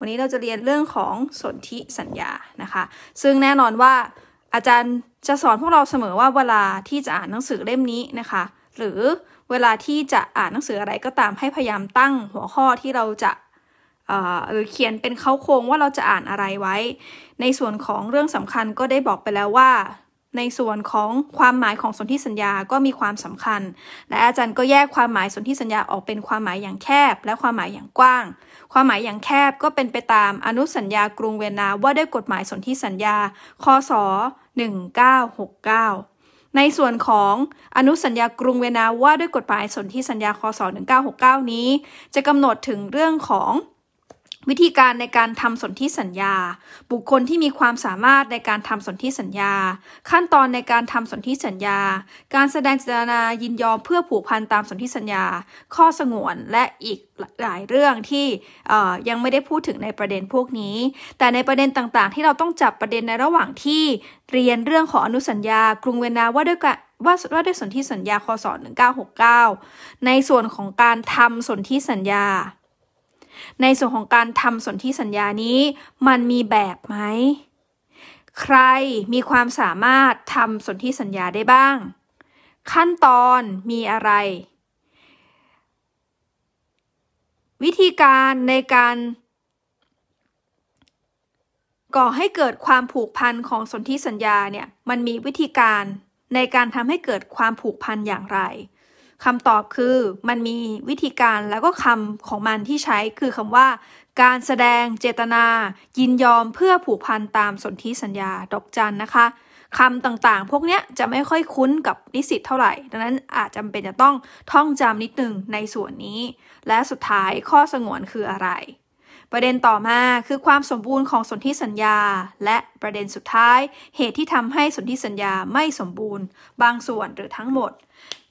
วันนี้เราจะเรียนเรื่องของสนธิสัญญานะคะ ซึ่งแน่นอนว่าอาจารย์จะสอนพวกเราเสมอว่าเวลาที่จะอ่านหนังสือเล่มนี้นะคะ หรือเวลาที่จะอ่านหนังสืออะไรก็ตามให้พยายามตั้งหัวข้อที่เราจะหรือเขียนเป็นเขาโครงว่าเราจะอ่านอะไรไว้ ในส่วนของเรื่องสำคัญก็ได้บอกไปแล้วว่า ในส่วนของความหมายของสนธิสัญญาก็มีความสำคัญและอาจารย์ก็แยกความหมายสนธิสัญญาออกเป็นความหมายอย่างแคบและความหมายอย่างกว้างความหมายอย่างแคบก็เป็นไปตามอนุสัญญากรุงเวียนนาว่าด้วยกฎหมายสนธิสัญญาคศ1969ในส่วนของอนุสัญญากรุงเวียนนาว่าด้วยกฎหมายสนธิสัญญาคศ1969นี้ จะกำหนดถึงเรื่องของวิธีการในการทำสนธิสัญญา บุคคลที่มีความสามารถในการทำสนธิสัญญา ขั้นตอนในการทำสนธิสัญญา การแสดงเจตนายินยอมเพื่อผูกพันตามสนธิสัญญา ข้อสงวนและอีกหลายเรื่องที่ยังไม่ได้พูดถึงในประเด็นพวกนี้ แต่ในประเด็นต่างๆที่เราต้องจับประเด็นในระหว่างที่เรียนเรื่องของอนุสัญญา กรุงเวนนาว่าด้วยกันว่าว่าด้วยสนธิสัญญาคศ1969ในส่วนของการทำสนธิสัญญาในส่วนของการทำสนธิสัญญานี้มันมีแบบไหม ใครมีความสามารถทำสนธิสัญญาได้บ้าง ขั้นตอนมีอะไร วิธีการในการ ก่อให้เกิดความผูกพันของสนธิสัญญาเนี่ย มันมีวิธีการในการทำให้เกิดความผูกพันอย่างไรคำตอบคือมันมีวิธีการแล้วก็คำของมันที่ใช้คือคำว่า การแสดงเจตนา ยินยอมเพื่อผูกพันตามสนธิสัญญาดอกจันนะคะ คำต่างๆพวกนี้จะไม่ค่อยคุ้นกับนิสิตเท่าไหร่ ดังนั้นอาจจำเป็นจะต้องท่องจำนิดนึงในส่วนนี้ และสุดท้ายข้อสงวนคืออะไร ประเด็นต่อมาคือความสมบูรณ์ของสนธิสัญญา และประเด็นสุดท้าย เหตุที่ทำให้สนธิสัญญาไม่สมบูรณ์ บางส่วนหรือทั้งหมด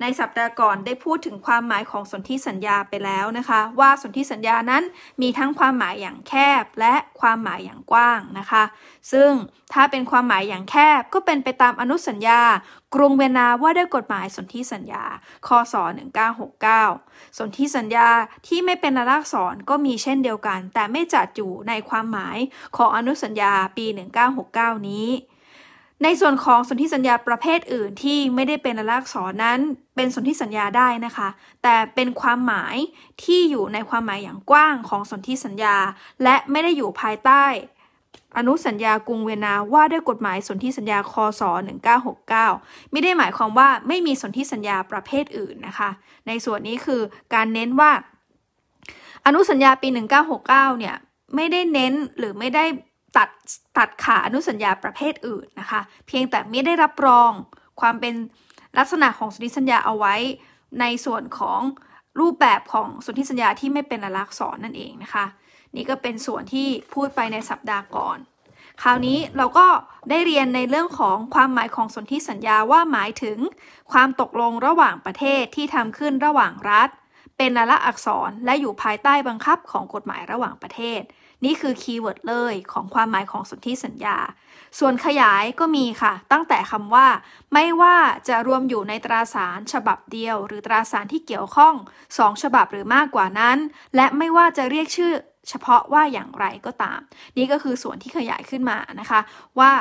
ในสัปดาห์ก่อนได้พูดถึงความหมายของสนธิสัญญาไปแล้วนะคะ ว่าสนธิสัญญานั้นมีทั้งความหมายอย่างแคบและความหมายอย่างกว้างนะคะ ซึ่งถ้าเป็นความหมายอย่างแคบก็เป็นไปตามอนุสัญญา กรุงเวียนนาว่าด้วยกฎหมายสนธิสัญญาคศ1969สนธิสัญญาที่ไม่เป็นลักษ์ก็มีเช่นเดียวกัน แต่ไม่จัดอยู่ในความหมายของอนุสัญญาปี 1969 นี้ในส่วนของสนธิสัญญาประเภทอื่นที่ไม่ได้เป็นลักษณ์นั้นเป็นสนธิสัญญาได้นะคะ แต่เป็นความหมายที่อยู่ในความหมายอย่างกว้างของสนธิสัญญาและไม่ได้อยู่ภายใต้ อนุสัญญากรุงเวียนนาว่าด้วยกฎหมายสนธิสัญญาคศ1969ไม่ได้หมายความว่าไม่มีสนธิสัญญาประเภทอื่นนะคะ ในส่วนนี้คือการเน้นว่าอนุสัญญาปี1969เนี่ยไม่ได้เน้นหรือไม่ได้ตัดตัดขาอนุสัญญาประเภทอื่นนะคะ เพียงแต่ไม่ได้รับรองความเป็นลักษณะของสนธิสัญญาเอาไว้ ในส่วนของรูปแบบของสนธิสัญญาที่ไม่เป็นลักษณ์อักษรนั่นเองนะคะ นี่ก็เป็นส่วนที่พูดไปในสัปดาห์ก่อน คราวนี้เราก็ได้เรียนในเรื่องของความหมายของสนธิสัญญาว่าหมายถึง ความตกลงระหว่างประเทศที่ทำขึ้นระหว่างรัฐ เป็นลลักษณ์อักษรและอยู่ภายใต้บังคับของกฎหมายระหว่างประเทศนี่คือคีย์เวิร์ดเลย ของความหมายของสนธิสัญญา ส่วนขยายก็มีค่ะ ตั้งแต่คำว่า ไม่ว่าจะรวมอยู่ในตราสารฉบับเดียว หรือตราสารที่เกี่ยวข้องสองฉบับหรือมากกว่านั้น และไม่ว่าจะเรียกชื่อเฉพาะว่าอย่างไรก็ตาม นี่ก็คือส่วนที่ขยายขึ้นมานะคะ ว่า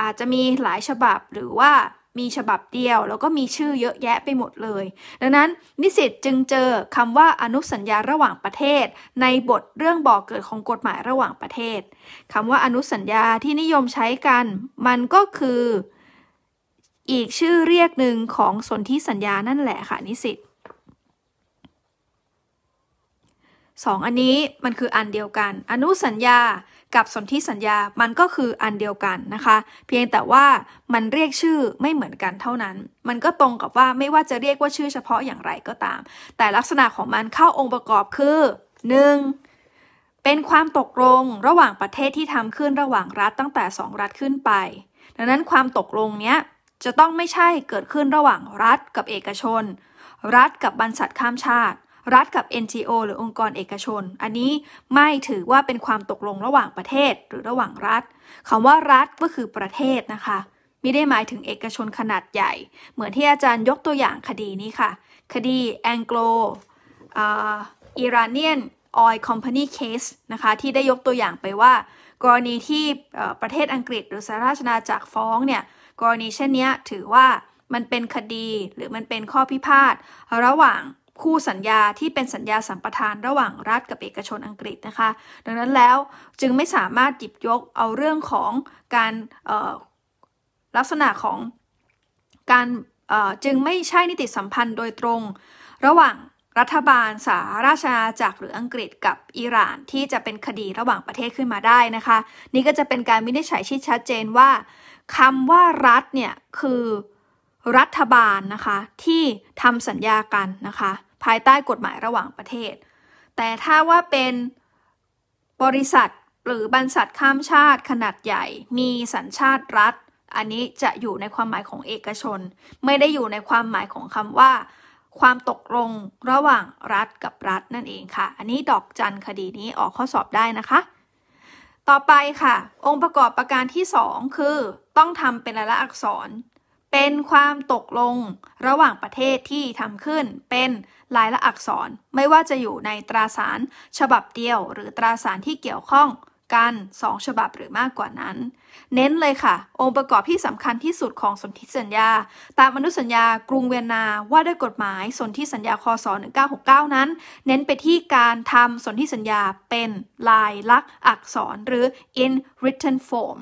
อาจจะมีหลายฉบับหรือว่ามีฉบับเดียวแล้วก็มีชื่อเยอะแยะไปหมดเลย ดังนั้นนิสิตจึงเจอคำว่าอนุสัญญาระหว่างประเทศ ในบทเรื่องบ่อกเกิดของกฎหมายระหว่างประเทศคำว่าอนุสัญญาที่นิยมใช้กัน มันก็คือ อีกชื่อเรียกหนึ่งของสนธิสัญญานั่นแหละค่ะนิสิตสอันนี้มันคืออันเดียวกัน อนุสัญญากับสนธิสัญญามันก็คืออันเดียวกันนะคะ เพียงแต่ว่ามันเรียกชื่อไม่เหมือนกันเท่านั้น มันก็ตรงกับว่าไม่ว่าจะเรียกว่าชื่อเฉพาะอย่างไรก็ตาม แต่ลักษณะของมันเข้าองค์ประกอบคือ 1. เป็นความตกลงระหว่างประเทศที่ทำขึ้นระหว่างรัฐตั้งแต่ 2 รัฐขึ้นไป ดังนั้นความตกลงเนี้ยจะต้องไม่ใช่เกิดขึ้นระหว่างรัฐกับเอกชน รัฐกับบรรษัทข้ามชาติรัฐกับ NGO หรือองค์กรเอกชน อันนี้ไม่ถือว่าเป็นความตกลงระหว่างประเทศหรือระหว่างรัฐคำว่ารัฐก็คือประเทศนะคะไม่ได้หมายถึงเอกชนขนาดใหญ่ เหมือนที่อาจารย์ยกตัวอย่างคดีนี้ค่ะ คดี Anglo อิรานเนียนออยล์คอมพานีเคสนะคะที่ได้ยกตัวอย่างไปว่า กรณีที่ประเทศอังกฤษหรือสหราชอาณาจักรฟ้องเนี่ย กรณีเช่นนี้ถือว่ามันเป็นคดีหรือมันเป็นข้อพิพาทระหว่างคู่สัญญาที่เป็นสัญญาสัมปทาน ระหว่างรัฐกับเอกชนอังกฤษนะคะ ดังนั้นแล้วจึงไม่สามารถหยิบยกเอาเรื่องของการลักษณะของการจึงไม่ใช่นิติสัมพันธ์โดยตรง ระหว่างรัฐบาลสาราชาจาจักรหรืออังกฤษกับอิหร่านที่จะเป็นคดีระหว่างประเทศขึ้นมาได้นะคะ นี่ก็จะเป็นการวินิจฉัยชี้ชัดเจนว่า คำว่ารัฐเนี่ยคือรัฐบาลนะคะที่ทำสัญญากันนะคะภายใต้กฎหมายระหว่างประเทศ แต่ถ้าว่าเป็นบริษัท หรือบรรษัทข้ามชาติขนาดใหญ่ มีสัญชาติรัฐ อันนี้จะอยู่ในความหมายของเอกชน ไม่ได้อยู่ในความหมายของคำว่า ความตกลงระหว่างรัฐกับรัฐนั่นเองค่ะ อันนี้ดอกจันคดีนี้ออกข้อสอบได้นะคะ ต่อไปค่ะ องค์ประกอบประการที่ 2 คือ ต้องทำเป็นละลักอักษร เป็นความตกลงระหว่างประเทศที่ทำขึ้นเป็นลายละอักษรไม่ว่าจะอยู่ในตราสาร ฉบับเดียว หรือตราสารที่เกี่ยวข้องกัน2ฉบับหรือมากกว่านั้น เน้นเลยค่ะ องค์ประกอบที่สำคัญที่สุดของสนธิสัญญา ตามอนุสัญญา กรุงเวียนนาว่าด้วยกฎหมายสนธิสัญญาคศ1969 นั้น เน้นไปที่การทำสนธิสัญญาเป็นลายลักษณ์ อักษรหรือ in written form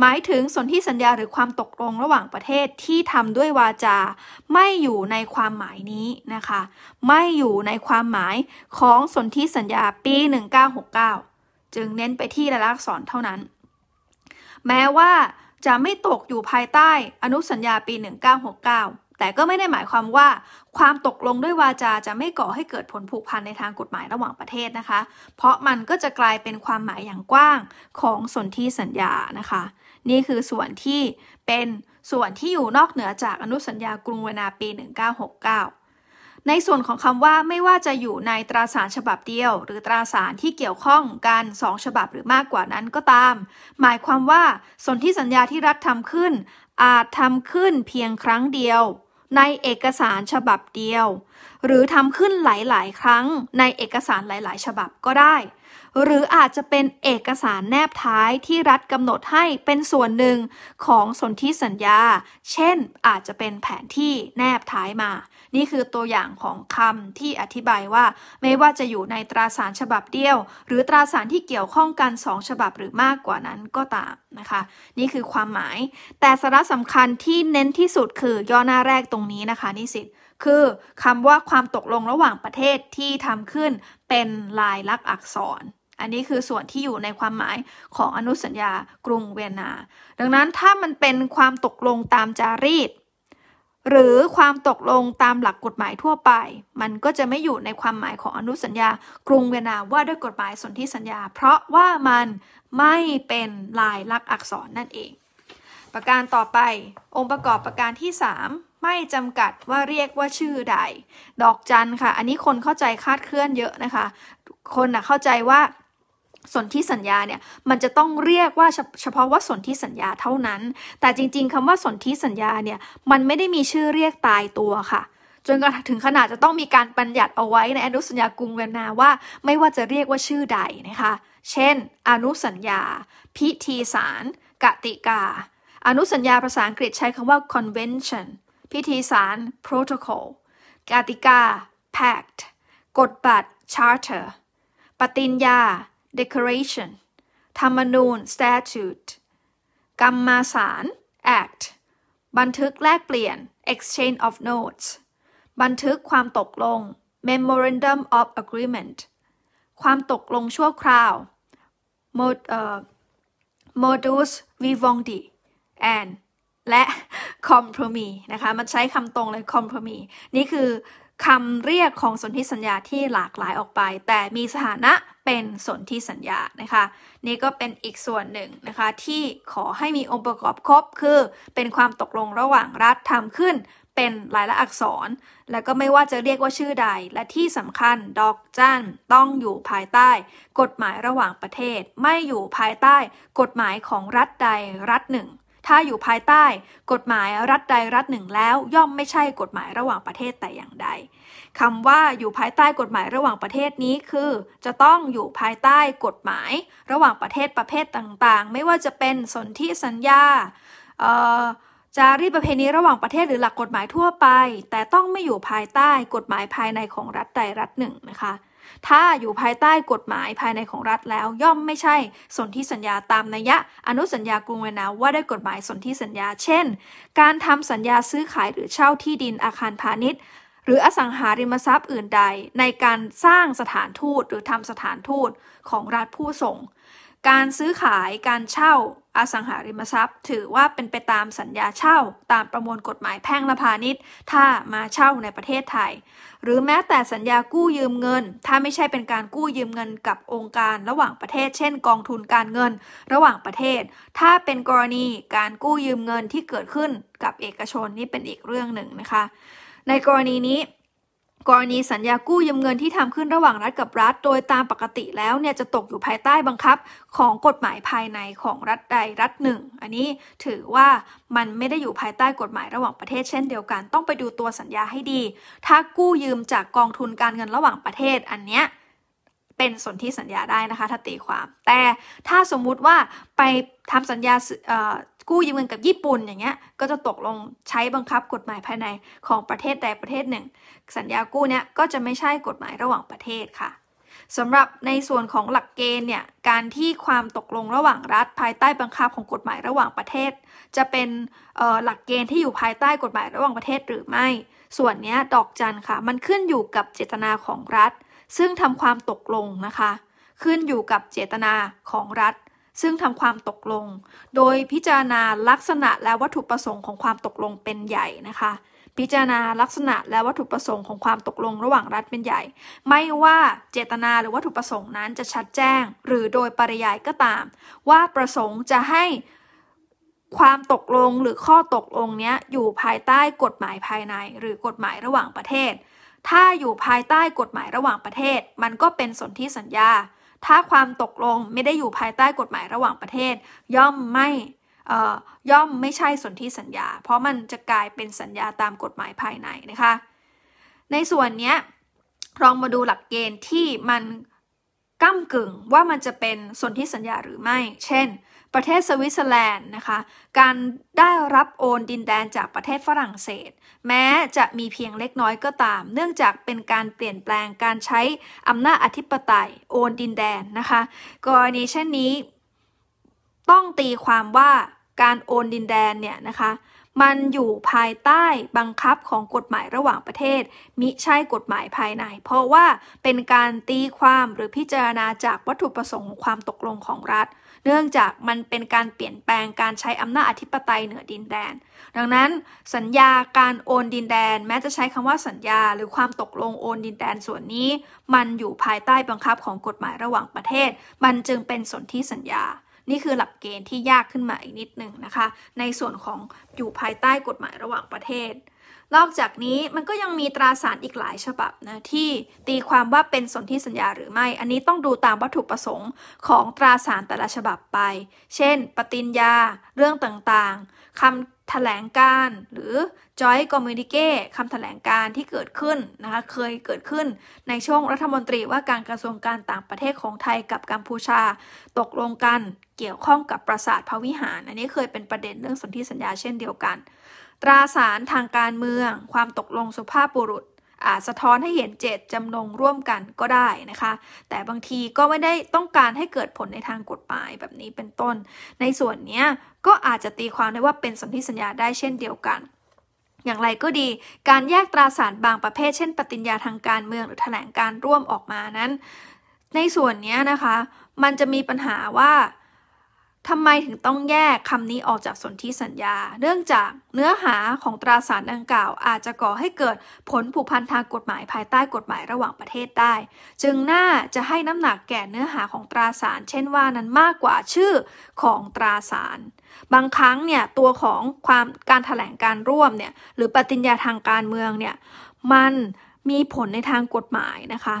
หมายถึงสนธิสัญญาหรือความตกลงระหว่างประเทศที่ทำด้วยวาจา ไม่อยู่ในความหมายนี้นะคะไม่อยู่ในความหมายของสนธิสัญญาปี 1969จึงเน้นไปที่ลายลักษณ์อักษรเท่านั้น แม้ว่าจะไม่ตกอยู่ภายใต้อนุสัญญาปี 1969 แต่ก็ไม่ได้หมายความว่า ความตกลงด้วยวาจาจะไม่ก่อให้เกิดผลผูกพันในทางกฎหมายระหว่างประเทศนะคะ เพราะมันก็จะกลายเป็นความหมายอย่างกว้างของสนธิสัญญานะคะ นี่คือส่วนที่เป็นส่วนที่อยู่นอกเหนือจากอนุสัญญากรุงเวนาปี 1969ในส่วนของคำว่าไม่ว่าจะอยู่ในตราสารฉบับเดียว หรือตราสารที่เกี่ยวข้องกันสองฉบับหรือมากกว่านั้นก็ตาม หมายความว่าสนธิสัญญาที่รัฐทำขึ้น อาจทำขึ้นเพียงครั้งเดียว ในเอกสารฉบับเดียว หรือทำขึ้นหลายๆ ครั้ง ในเอกสารหลายๆ ฉบับก็ได้หรืออาจจะเป็นเอกสารแนบท้ายที่รัฐกำหนดให้เป็นส่วนหนึ่งของสนธิสัญญา เช่นอาจจะเป็นแผนที่แนบท้ายมา นี่คือตัวอย่างของคำที่อธิบายว่าไม่ว่าจะอยู่ในตราสารฉบับเดียว หรือตราสารที่เกี่ยวข้องกันสองฉบับหรือมากกว่านั้นก็ตามนะคะ นี่คือความหมาย แต่สาระสำคัญที่เน้นที่สุดคือย่อหน้าแรกตรงนี้นะคะ นิสิต คือคำว่าความตกลงระหว่างประเทศที่ทำขึ้นเป็นลายลักษณ์อักษรอันนี้คือส่วนที่อยู่ในความหมายของอนุสัญญา กรุงเวียนนา ดังนั้นถ้ามันเป็นความตกลงตามจารีต หรือความตกลงตามหลักกฎหมายทั่วไป มันก็จะไม่อยู่ในความหมายของอนุสัญญา กรุงเวียนนาว่าด้วยกฎหมายสนธิสัญญา เพราะว่ามันไม่เป็นลายลักษณ์อักษรนั่นเอง ประการต่อไปองค์ประกอบประการที่ 3 ไม่จำกัดว่าเรียกว่าชื่อใด ดอกจันค่ะอันนี้คนเข้าใจคาดเคลื่อนเยอะนะคะคนนะเข้าใจว่าสนธิสัญญาเนี่ยมันจะต้องเรียกว่าเฉพาะว่า สนธิสัญญาเท่านั้น แต่จริงๆ คำว่าสนธิสัญญาเนี่ยมันไม่ได้มีชื่อเรียกตายตัวค่ะ จนกระทั่งถึงขนาดจะต้องมีการบัญญัติเอาไว้ในอนุสัญญากรุงเวียนนาว่าไม่ว่าจะเรียกว่าชื่อใดนะคะ เช่น อนุสัญญา พิธีสาร กติกา อนุสัญญา ภาษาอังกฤษใช้คำว่า convention พิธีสาร protocol กติกา pact กฎบัตร charter ปฏิญญา Declaration ธรรมนูญ Statute กรรมาสาร Act บันทึกแลกเปลี่ยน Exchange of Notes บันทึกความตกลง Memorandum of Agreement ความตกลงชั่วคราว Modus Vivendi and และ Compromise นะคะ มันใช้คำตรงเลย Compromise นี่คือคำเรียกของสนธิสัญญาที่หลากหลายออกไป แต่มีสถานะเป็นสนธิสัญญานะคะ นี่ก็เป็นอีกส่วนหนึ่งนะคะที่ขอให้มีองค์ประกอบครบคือ เป็นความตกลงระหว่างรัฐทำขึ้นเป็นลายละอักษร แล้วก็ไม่ว่าจะเรียกว่าชื่อใด และที่สำคัญดอกจันต้องอยู่ภายใต้ กฎหมายระหว่างประเทศไม่อยู่ภายใต้ กฎหมายของรัฐใดรัฐหนึ่งถ้าอยู่ภายใต้กฎหมายรัฐใดรัฐหนึ่งแล้วย่อมไม่ใช่กฎหมายระหว่างประเทศแต่อย่างใด คำว่าอยู่ภายใต้กฎหมายระหว่างประเทศนี้คือ จะต้องอยู่ภายใต้กฎหมายระหว่างประเทศประเภทต่างๆ ไม่ว่าจะเป็นสนธิสัญญาจารีประเพณีระหว่างประเทศหรือหลักกฎหมายทั่วไป แต่ต้องไม่อยู่ภายใต้กฎหมายภายในของรัฐใดรัฐหนึ่งนะคะถ้าอยู่ภายใต้กฎหมายภายในของรัฐแล้วย่อมไม่ใช่ สนธิสัญญาตามนัยยะอนุสัญญากรุงเวนาว่าด้วยกฎหมายสนธิสัญญาเช่น การทำสัญญาซื้อขายหรือเช่าที่ดินอาคารพาณิชย์ หรืออสังหาริมทรัพย์อื่นใดในการสร้างสถานทูตหรือทำสถานทูตของรัฐผู้ส่ง การซื้อขายการเช่าอสังหาริมทรัพย์ถือว่าเป็นไปตามสัญญาเช่าตามประมวลกฎหมายแพ่งและพาณิชย์ ถ้ามาเช่าในประเทศไทย หรือแม้แต่สัญญากู้ยืมเงิน ถ้าไม่ใช่เป็นการกู้ยืมเงินกับองค์การระหว่างประเทศ เช่น กองทุนการเงิน ระหว่างประเทศ ถ้าเป็นกรณีการกู้ยืมเงินที่เกิดขึ้นกับเอกชนนี่เป็นอีกเรื่องหนึ่งนะคะ ในกรณีนี้กรณีสัญญากู้ยืมเงินที่ทำขึ้นระหว่างรัฐกับรัฐ โดยตามปกติแล้วเนี่ยจะตกอยู่ภายใต้บังคับของกฎหมายภายในของรัฐใดรัฐหนึ่ง อันนี้ถือว่ามันไม่ได้อยู่ภายใต้กฎหมายระหว่างประเทศ เช่นเดียวกันต้องไปดูตัวสัญญาให้ดี ถ้ากู้ยืมจากกองทุนการเงินระหว่างประเทศอันเนี้ยเป็นสนธิสัญญาได้นะคะ ถ้าตีความ แต่ถ้าสมมุติว่าไปทำสัญญากู้ยืมเงินกับญี่ปุ่นอย่างเงี้ย ก็จะตกลงใช้บังคับกฎหมายภายในของประเทศใดประเทศหนึ่ง สัญญากู้เนี้ยก็จะไม่ใช่กฎหมายระหว่างประเทศค่ะสำหรับในส่วนของหลักเกณฑ์เนี่ย การที่ความตกลงระหว่างรัฐภายใต้บังคับของกฎหมายระหว่างประเทศ จะเป็นหลักเกณฑ์ที่อยู่ภายใต้กฎหมายระหว่างประเทศหรือไม่ ส่วนนี้ดอกจันค่ะมันขึ้นอยู่กับเจตนาของรัฐ ซึ่งทำความตกลงนะคะ ขึ้นอยู่กับเจตนาของรัฐซึ่งทำความตกลง โดยพิจารณาลักษณะและวัตถุประสงค์ของความตกลงเป็นใหญ่นะคะ พิจารณาลักษณะและวัตถุประสงค์ ของความตกลงระหว่างรัฐเป็นใหญ่ ไม่ว่าเจตนาหรือวัตถุประสงค์นั้นจะชัดแจ้ง หรือโดยปริยายก็ตาม ว่าประสงค์จะให้ความตกลงหรือข้อตกลงเนี้ยอยู่ภายใต้กฎหมายภายใน หรือกฎหมายระหว่างประเทศ ถ้าอยู่ภายใต้กฎหมายระหว่างประเทศ มันก็เป็นสนธิสัญญาถ้าความตกลงไม่ได้อยู่ภายใต้กฎหมายระหว่างประเทศย่อมไม่ย่อมไม่ใช่สนธิสัญญา เพราะมันจะกลายเป็นสัญญาตามกฎหมายภายในนะคะในส่วนนี้ลองมาดูหลักเกณฑ์ที่มันก้ากึ่งว่ามันจะเป็นสนธิสัญญาหรือไม่ เช่นประเทศสวิตเซอร์แลนด์นะคะการได้รับโอนดินแดนจากประเทศฝรั่งเศสแม้จะมีเพียงเล็กน้อยก็ตาม เนื่องจากเป็นการเปลี่ยนแปลงการใช้อำนาจอธิปไตย โอนดินแดนนะคะกรณีเช่นนี้ ต้องตีความว่าการโอนดินแดนเนี่ยนะคะมันอยู่ภายใต้บังคับของกฎหมายระหว่างประเทศ มิใช่กฎหมายภายในเพราะว่าเป็นการตีความหรือพิจารณาจากวัตถุประสงค์ความตกลงของรัฐเนื่องจากมันเป็นการเปลี่ยนแปลงการใช้อำนาจอธิปไตยเหนือดินแดน ดังนั้นสัญญาการโอนดินแดนแม้จะใช้คำว่าสัญญาหรือความตกลงโอนดินแดนส่วนนี้มันอยู่ภายใต้บังคับของกฎหมายระหว่างประเทศ มันจึงเป็นสนธิสัญญา นี่คือหลักเกณฑ์ที่ยากขึ้นมาอีกนิดหนึ่งนะคะในส่วนของอยู่ภายใต้กฎหมายระหว่างประเทศนอกจากนี้มันก็ยังมีตราสารอีกหลายฉบับนะที่ตีความว่าเป็นสนธิสัญญาหรือไม่ อันนี้ต้องดูตามวัตถุประสงค์ของตราสารแต่ละฉบับไป เช่น ปฏิญญาเรื่องต่างๆคำถแถลงการหรือจอยคอมมิ m นก้ q คำถแถลงการที่เกิดขึ้นนะคะเคยเกิดขึ้นในช่วงรัฐมนตรีว่าการกระทรวงการต่างประเทศของไทยกับกัมพูชาตกลงกันเกี่ยวข้องกับปราสาทพระวิหารอันนี้เคยเป็นประเด็นเรื่องสนธิสัญญาเช่นเดียวกันตราสารทางการเมือง ความตกลงสุภาพบุรุษอาจสะท้อนให้เห็นเจตจำนงร่วมกันก็ได้นะคะ แต่บางทีก็ไม่ได้ต้องการให้เกิดผลในทางกฎหมายแบบนี้เป็นต้น ในส่วนนี้ก็อาจจะตีความได้ว่าเป็นสนธิสัญญาได้เช่นเดียวกัน อย่างไรก็ดีการแยกตราสารบางประเภท เช่น ปฏิญญาทางการเมืองหรือแถลงการร่วมออกมานั้น ในส่วนนี้นะคะ มันจะมีปัญหาว่าทำไมถึงต้องแยกคำนี้ออกจากสนธิสัญญา เนื่องจากเนื้อหาของตราสารดังกล่าว อาจจะก่อให้เกิดผลผูกพันทางกฎหมายภายใต้กฎหมายระหว่างประเทศได้ จึงน่าจะให้น้ำหนักแก่เนื้อหาของตราสารเช่นว่านั้นมากกว่าชื่อของตราสาร บางครั้งเนี่ยตัวของความการถแถลงการร่วมเนี่ยหรือปฏิญญาทางการเมืองเนี่ยมันมีผลในทางกฎหมายนะคะ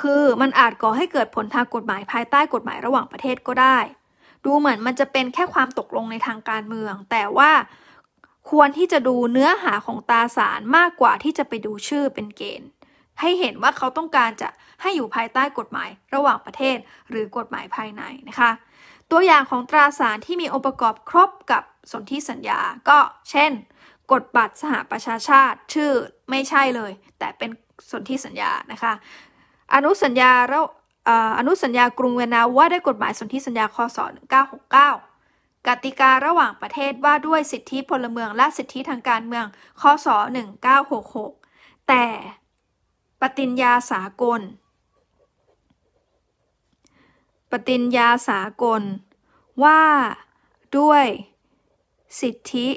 คือมันอาจก่อให้เกิดผลทางกฎหมายภายใต้กฎหมายระหว่างประเทศก็ได้ดูเหมือนมันจะเป็นแค่ความตกลงในทางการเมือง แต่ว่าควรที่จะดูเนื้อหาของตาสารมากกว่าที่จะไปดูชื่อเป็นเกณฑ์ ให้เห็นว่าเขาต้องการจะให้อยู่ภายใต้กฎหมายระหว่างประเทศหรือกฎหมายภายในนะคะ ตัวอย่างของตราสารที่มีองค์ประกอบครบกับสนธิสัญญาก็เช่น กฎบัตรสหประชาชาติชื่อไม่ใช่เลย แต่เป็นสนธิสัญญานะคะ อนุสัญญาอนุสัญญากรุงเวียนนาว่าด้วยกฎหมายสนธิสัญญาคศ1969กติการะหว่างประเทศว่าด้วยสิทธิพลเมือง และสิทธิทางการเมืองคศ1966 แต่ ปฏิญญาสากล ปฏิญญาสากลว่าด้วยสิทธิ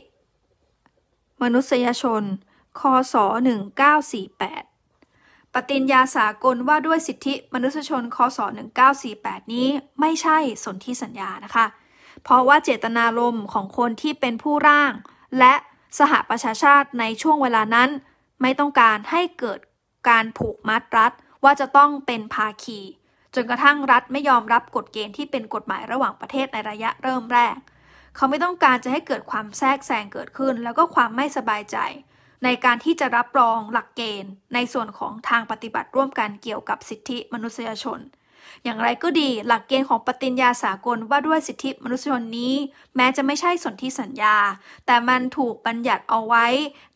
มนุษยชนคศ1948ปฏิญญาสากลว่าด้วยสิทธิมนุษยชนคศ1948 นี้ไม่ใช่สนธิสัญญานะคะ เพราะว่าเจตนารมณ์ของคนที่เป็นผู้ร่าง และสหประชาชาติในช่วงเวลานั้น ไม่ต้องการให้เกิดการผูกมัดรัฐว่าจะต้องเป็นภาคีจนกระทั่งรัฐไม่ยอมรับกฎเกณฑ์ที่เป็นกฎหมายระหว่างประเทศในระยะเริ่มแรก เขาไม่ต้องการจะให้เกิดความแทรกแซงเกิดขึ้นแล้วก็ความไม่สบายใจในการที่จะรับรองหลักเกณฑ์ในส่วนของทางปฏิบัติร่วมกันเกี่ยวกับสิทธิมนุษยชน อย่างไรก็ดีหลักเกณฑ์ของปฏิญญาสากลว่าด้วยสิทธิมนุษยชนนี้ แม้จะไม่ใช่สนธิสัญญา แต่มันถูกบัญญัติเอาไว้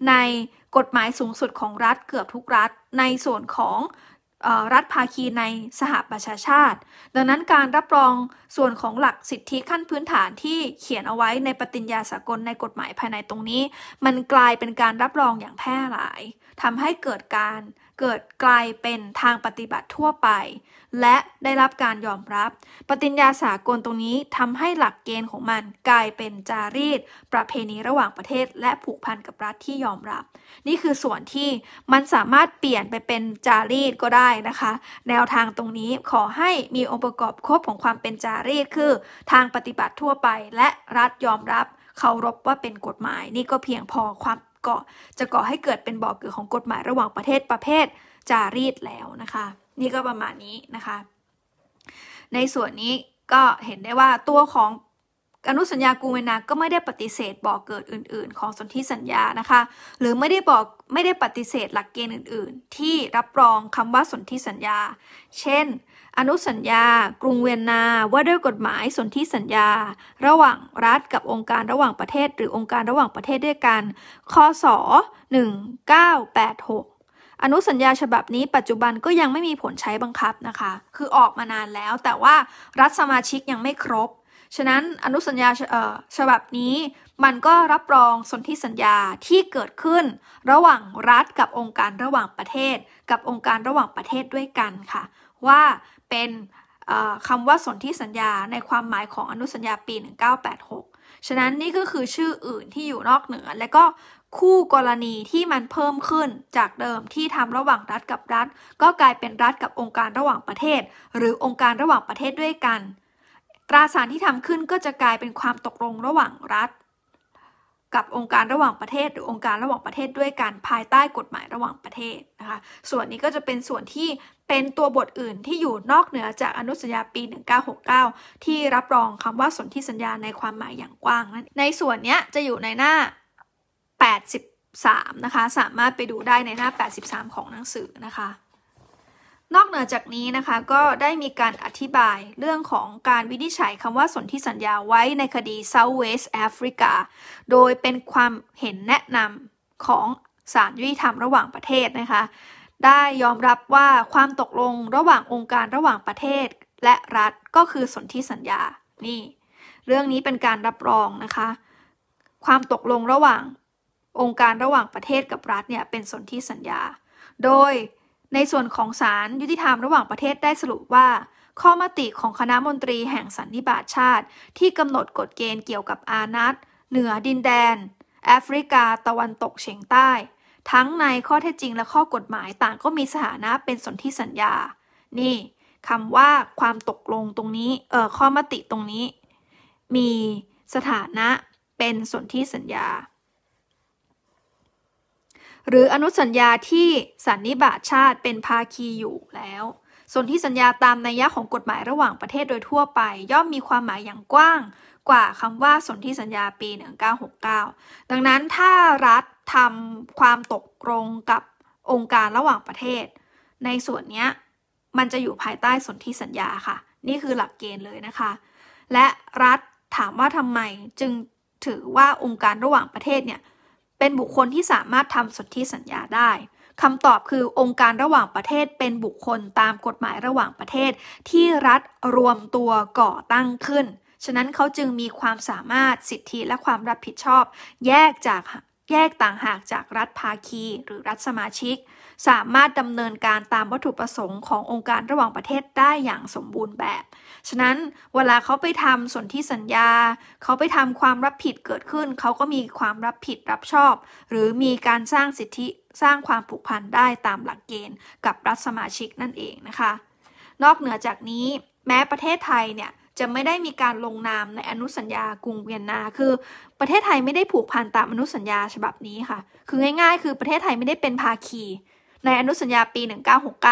ในกฎหมายสูงสุดของรัฐเกือบทุกรัฐในส่วนของรัฐภาคีในสหประชาชาติดังนั้นการรับรองส่วนของหลักสิทธิขั้นพื้นฐานที่เขียนเอาไว้ในปฏิญญาสากลในกฎหมายภายในตรงนี้ มันกลายเป็นการรับรองอย่างแพร่หลาย ทำให้เกิดการ เกิดกลายเป็นทางปฏิบัติทั่วไป และได้รับการยอมรับ ปฏิญญาสากลตรงนี้ทำให้หลักเกณฑ์ของมันกลายเป็นจารีต ประเพณีระหว่างประเทศและผูกพันกับรัฐที่ยอมรับ นี่คือส่วนที่มันสามารถเปลี่ยนไปเป็นจารีตก็ได้นะคะ แนวทางตรงนี้ขอให้มีองค์ประกอบครบของความเป็นจาารีตคือทางปฏิบัติทั่วไปและรัฐยอมรับเคารพว่าเป็นกฎหมาย นี่ก็เพียงพอความก่อจะก่อให้เกิดเป็นบ่อเกิดของกฎหมายระหว่างประเทศประเภทจารีตแล้วนะคะ นี่ก็ประมาณนี้นะคะ ในส่วนนี้ก็เห็นได้ว่าตัวของอนุสัญญากูเวนาก็ไม่ได้ปฏิเสธบ่อเกิดอื่น ๆ ของสนธิสัญญานะคะ หรือไม่ได้บอกไม่ได้ปฏิเสธหลักเกณฑ์อื่น ๆ ที่รับรองคำว่าสนธิสัญญา เช่นอนุสัญญากรุงเวียนนาว่าด้วยกฎหมายสนธิสัญญา ระหว่างรัฐกับองค์การระหว่างประเทศหรือองค์การระหว่างประเทศด้วยกันคศ1986อนุสัญญาฉบับนี้ปัจจุบันก็ยังไม่มีผลใช้บังคับนะคะ คือออกมานานแล้วแต่ว่ารัฐสมาชิกยังไม่ครบ ฉะนั้นอนุสัญญาฉบับนี้ มันก็รับรองสนธิสัญญาที่เกิดขึ้น ระหว่างรัฐกับองค์การระหว่างประเทศ กับองค์การระหว่างประเทศด้วยกันค่ะ ว่าเป็นคำว่าสนธิสัญญาในความหมายของอนุสัญญาปี 1986 ฉะนั้นนี่ก็คือชื่ออื่นที่อยู่นอกเหนือ และก็คู่กรณีที่มันเพิ่มขึ้นจากเดิมที่ทำระหว่างรัฐกับรัฐ ก็กลายเป็นรัฐกับองค์การระหว่างประเทศ หรือองค์การระหว่างประเทศด้วยกัน ตราสารที่ทำขึ้นก็จะกลายเป็นความตกลงระหว่างรัฐกับองค์การระหว่างประเทศ หรือองค์การระหว่างประเทศด้วยกันภายใต้กฎหมายระหว่างประเทศนะคะส่วนนี้ก็จะเป็นส่วนที่เป็นตัวบทอื่นที่อยู่นอกเหนือจากอนุสัญญาปี 1969 ที่รับรองคำว่าสนธิสัญญาในความหมายอย่างกว้างนั้นในส่วนนี้จะอยู่ในหน้า 8 3 นะคะ สามารถไปดูได้ในหน้า 83 ของหนังสือนะคะนอกเหนือจากนี้นะคะก็ได้มีการอธิบายเรื่องของการวินิจฉัยคำว่าสนธิสัญญาไว้ในคดี Southwest Africa โดยเป็นความเห็นแนะนำของศาลยุติธรรมระหว่างประเทศนะคะได้ยอมรับว่าความตกลงระหว่างองค์การระหว่างประเทศ และรัฐก็คือสนธิสัญญานี่ เรื่องนี้เป็นการรับรองนะคะความตกลงระหว่างองค์การระหว่างประเทศกับรัฐเนี่ยเป็นสนธิสัญญาโดยในส่วนของศาลยุติธรรมระหว่างประเทศได้สรุปว่า ข้อมติของคณะมนตรีแห่งสันนิบาตชาติ ที่กำหนดกฎเกณฑ์เกี่ยวกับอาณัตเหนือดินแดน แอฟริกาตะวันตกเฉียงใต้ ทั้งในข้อเท็จจริงและข้อกฎหมายต่างก็มีสถานะเป็นสนธิสัญญา นี่คำว่าความตกลงตรงนี้ เออข้อมติตรงนี้ มีสถานะเป็นสนธิสัญญาหรืออนุสัญญาที่สันนิบาตชาติเป็นภาคีอยู่แล้วส่วนที่สัญญาตามนัยยะของกฎหมายระหว่างประเทศโดยทั่วไป ย่อมมีความหมายอย่างกว้างกว่าคำว่าสนธิสัญญาปี1969ดังนั้นถ้ารัฐทำความตกลงกับองค์การระหว่างประเทศ ในส่วนนี้มันจะอยู่ภายใต้สนธิสัญญาค่ะ นี่คือหลักเกณฑ์เลยนะคะ และรัฐถามว่าทำไมจึงถือว่าองค์การระหว่างประเทศเนี่ยเป็นบุคคลที่สามารถทำสนธิสัญญาได้ คำตอบคือองค์การระหว่างประเทศเป็นบุคคลตามกฎหมายระหว่างประเทศที่รัฐรวมตัวก่อตั้งขึ้น ฉะนั้นเขาจึงมีความสามารถสิทธิและความรับผิดชอบแยกจากแยกต่างหากจากรัฐภาคี หรือรัฐสมาชิก สามารถดำเนินการตามวัตถุประสงค์ขององค์การระหว่างประเทศได้อย่างสมบูรณ์แบบ ฉะนั้นเวลาเขาไปทำสนธิสัญญาเขาไปทำความรับผิดเกิดขึ้นเขาก็มีความรับผิดรับชอบ หรือมีการสร้างสิทธิสร้างความผูกพันได้ตามหลักเกณฑ์ กับรัฐสมาชิกนั่นเองนะคะ นอกเหนือจากนี้ แม้ประเทศไทยเนี่ยจะไม่ได้มีการลงนามในอนุสัญญากรุงเวียนนา คือ ประเทศไทยไม่ได้ผูกพันตามอนุสัญญาฉบับนี้ค่ะ คือง่าย ๆ คือประเทศไทยไม่ได้เป็นภาคีในอนุสัญญาปี 1969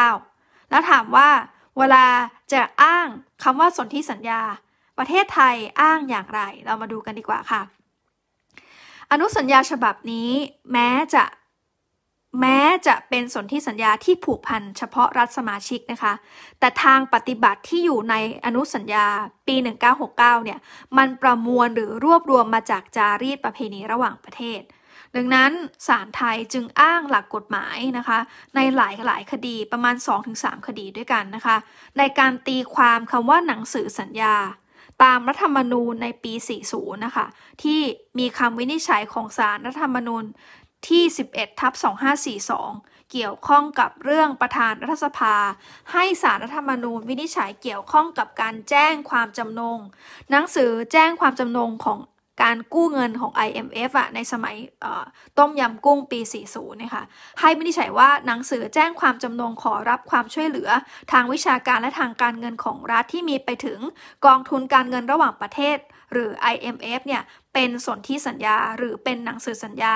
แล้วถามว่าเวลาจะอ้างคำว่าสนธิสัญญา ประเทศไทยอ้างอย่างไรเรามาดูกันดีกว่าค่ะ อนุสัญญาฉบับนี้แม้จะแม้จะเป็นสนธิสัญญาที่ผูกพันเฉพาะรัฐสมาชิกนะคะ แต่ทางปฏิบัติที่อยู่ในอนุสัญญาปี 1969เนี่ย มันประมวลหรือรวบรวมมาจากจารีตประเพณีระหว่างประเทศ ดังนั้นศาลไทยจึงอ้างหลักกฎหมายนะคะในหลายหลายคดีประมาณ2-3คดีด้วยกันนะคะในการตีความคำว่าหนังสือสัญญา ตามรัฐธรรมนูญในปี 40นะคะที่มีคำวินิจฉัยของศาลรัฐธรรมนูญที่ 11 ทับ 2542 เกี่ยวข้องกับเรื่องประธานรัฐสภา ให้สารรัฐธรรมนูญวินิจฉัยเกี่ยวข้องกับการแจ้งความจำนงหนังสือแจ้งความจำนงของการกู้เงินของ IMF อะในสมัยต้มยำกุ้งปี 40 นะคะ ให้มินิจฉัยว่าหนังสือแจ้งความจำนงขอรับความช่วยเหลือทางวิชาการและทางการเงินของรัฐที่มีไปถึงกองทุนการเงินระหว่างประเทศหรือ IMF เนี่ยเป็นสนธิสัญญา หรือเป็นหนังสือสัญญา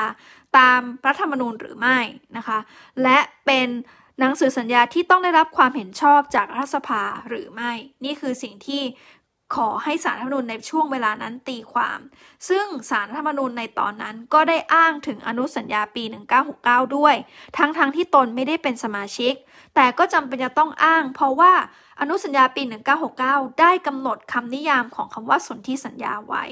ตามรัฐธรรมนูญหรือไม่นะคะ และเป็นหนังสือสัญญาที่ต้องได้รับความเห็นชอบจากรัฐสภาหรือไม่ นี่คือสิ่งที่ขอให้สารธรรมนูญในช่วงเวลานั้นตีความ ซึ่งสารธรรมนูญในตอนนั้น ก็ได้อ้างถึงอนุสัญญาปี 1969 ด้วย ทั้งๆทที่ตนไม่ได้เป็นสมาชิก แต่ก็จำเป็นจะต้องอ้างเพราะว่าอนุสัญญาปี 1969 ได้กำหนดคำนิยามของคำว่า สนธิสัญญาไว้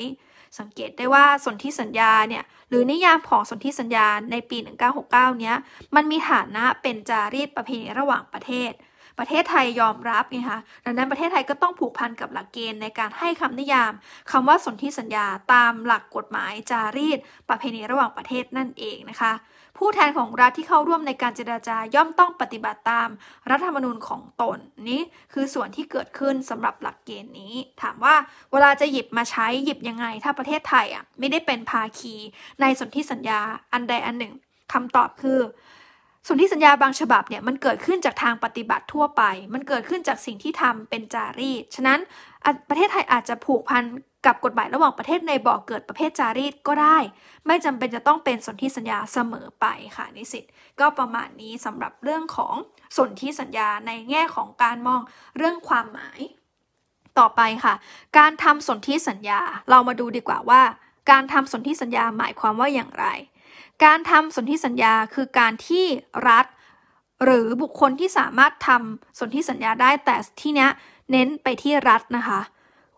สังเกตได้ว่าสนธิสัญญาเนี่ยหรือนิยามของสนธิสัญญาในปี 1969เนี้ยมันมีฐานะเป็นจารีตประเพณีระหว่างประเทศประเทศไทยยอมรับไงคะ ดังนั้นประเทศไทยก็ต้องผูกพันกับหลักเกณฑ์ในการให้คำนิยาม คำว่า สนธิสัญญาตามหลักกฎหมายจารีต ประเพณีระหว่างประเทศนั่นเองนะคะ ผู้แทนของรัฐที่เข้าร่วมในการเจราจาย่อมต้องปฏิบัติตามรัฐธรรมนูญของตนนี้ คือส่วนที่เกิดขึ้นสำหรับหลักเกณฑ์นี้ ถามว่าเวลาจะหยิบมาใช้หยิบยังไง ถ้าประเทศไทยอ่ะไม่ได้เป็นภาคี ในสนธิสัญญาอันใดอันหนึ่งคำตอบคือส่วนที่สัญญาบางฉบับเนี่ยมันเกิดขึ้นจากทางปฏิบัติทั่วไป มันเกิดขึ้นจากสิ่งที่ทำเป็นจารีตฉะนั้นประเทศไทยอาจจะผูกพันกับกฎหมายระหว่างประเทศในบ่อเกิดประเภทจารีตก็ได้ ไม่จำเป็นจะต้องเป็นสนธิสัญญาเสมอไปค่ะนิสิตก็ประมาณนี้สำหรับเรื่องของสนธิสัญญาในแง่ของการมองเรื่องความหมาย ต่อไปค่ะ การทำสนธิสัญญา เรามาดูดีกว่าว่า การทำสนธิสัญญาหมายความว่าอย่างไรการทำสนธิสัญญาคือการที่รัฐ หรือบุคคลที่สามารถทำสนธิสัญญาได้แต่ที่เนี้ยเน้นไปที่รัฐนะคะ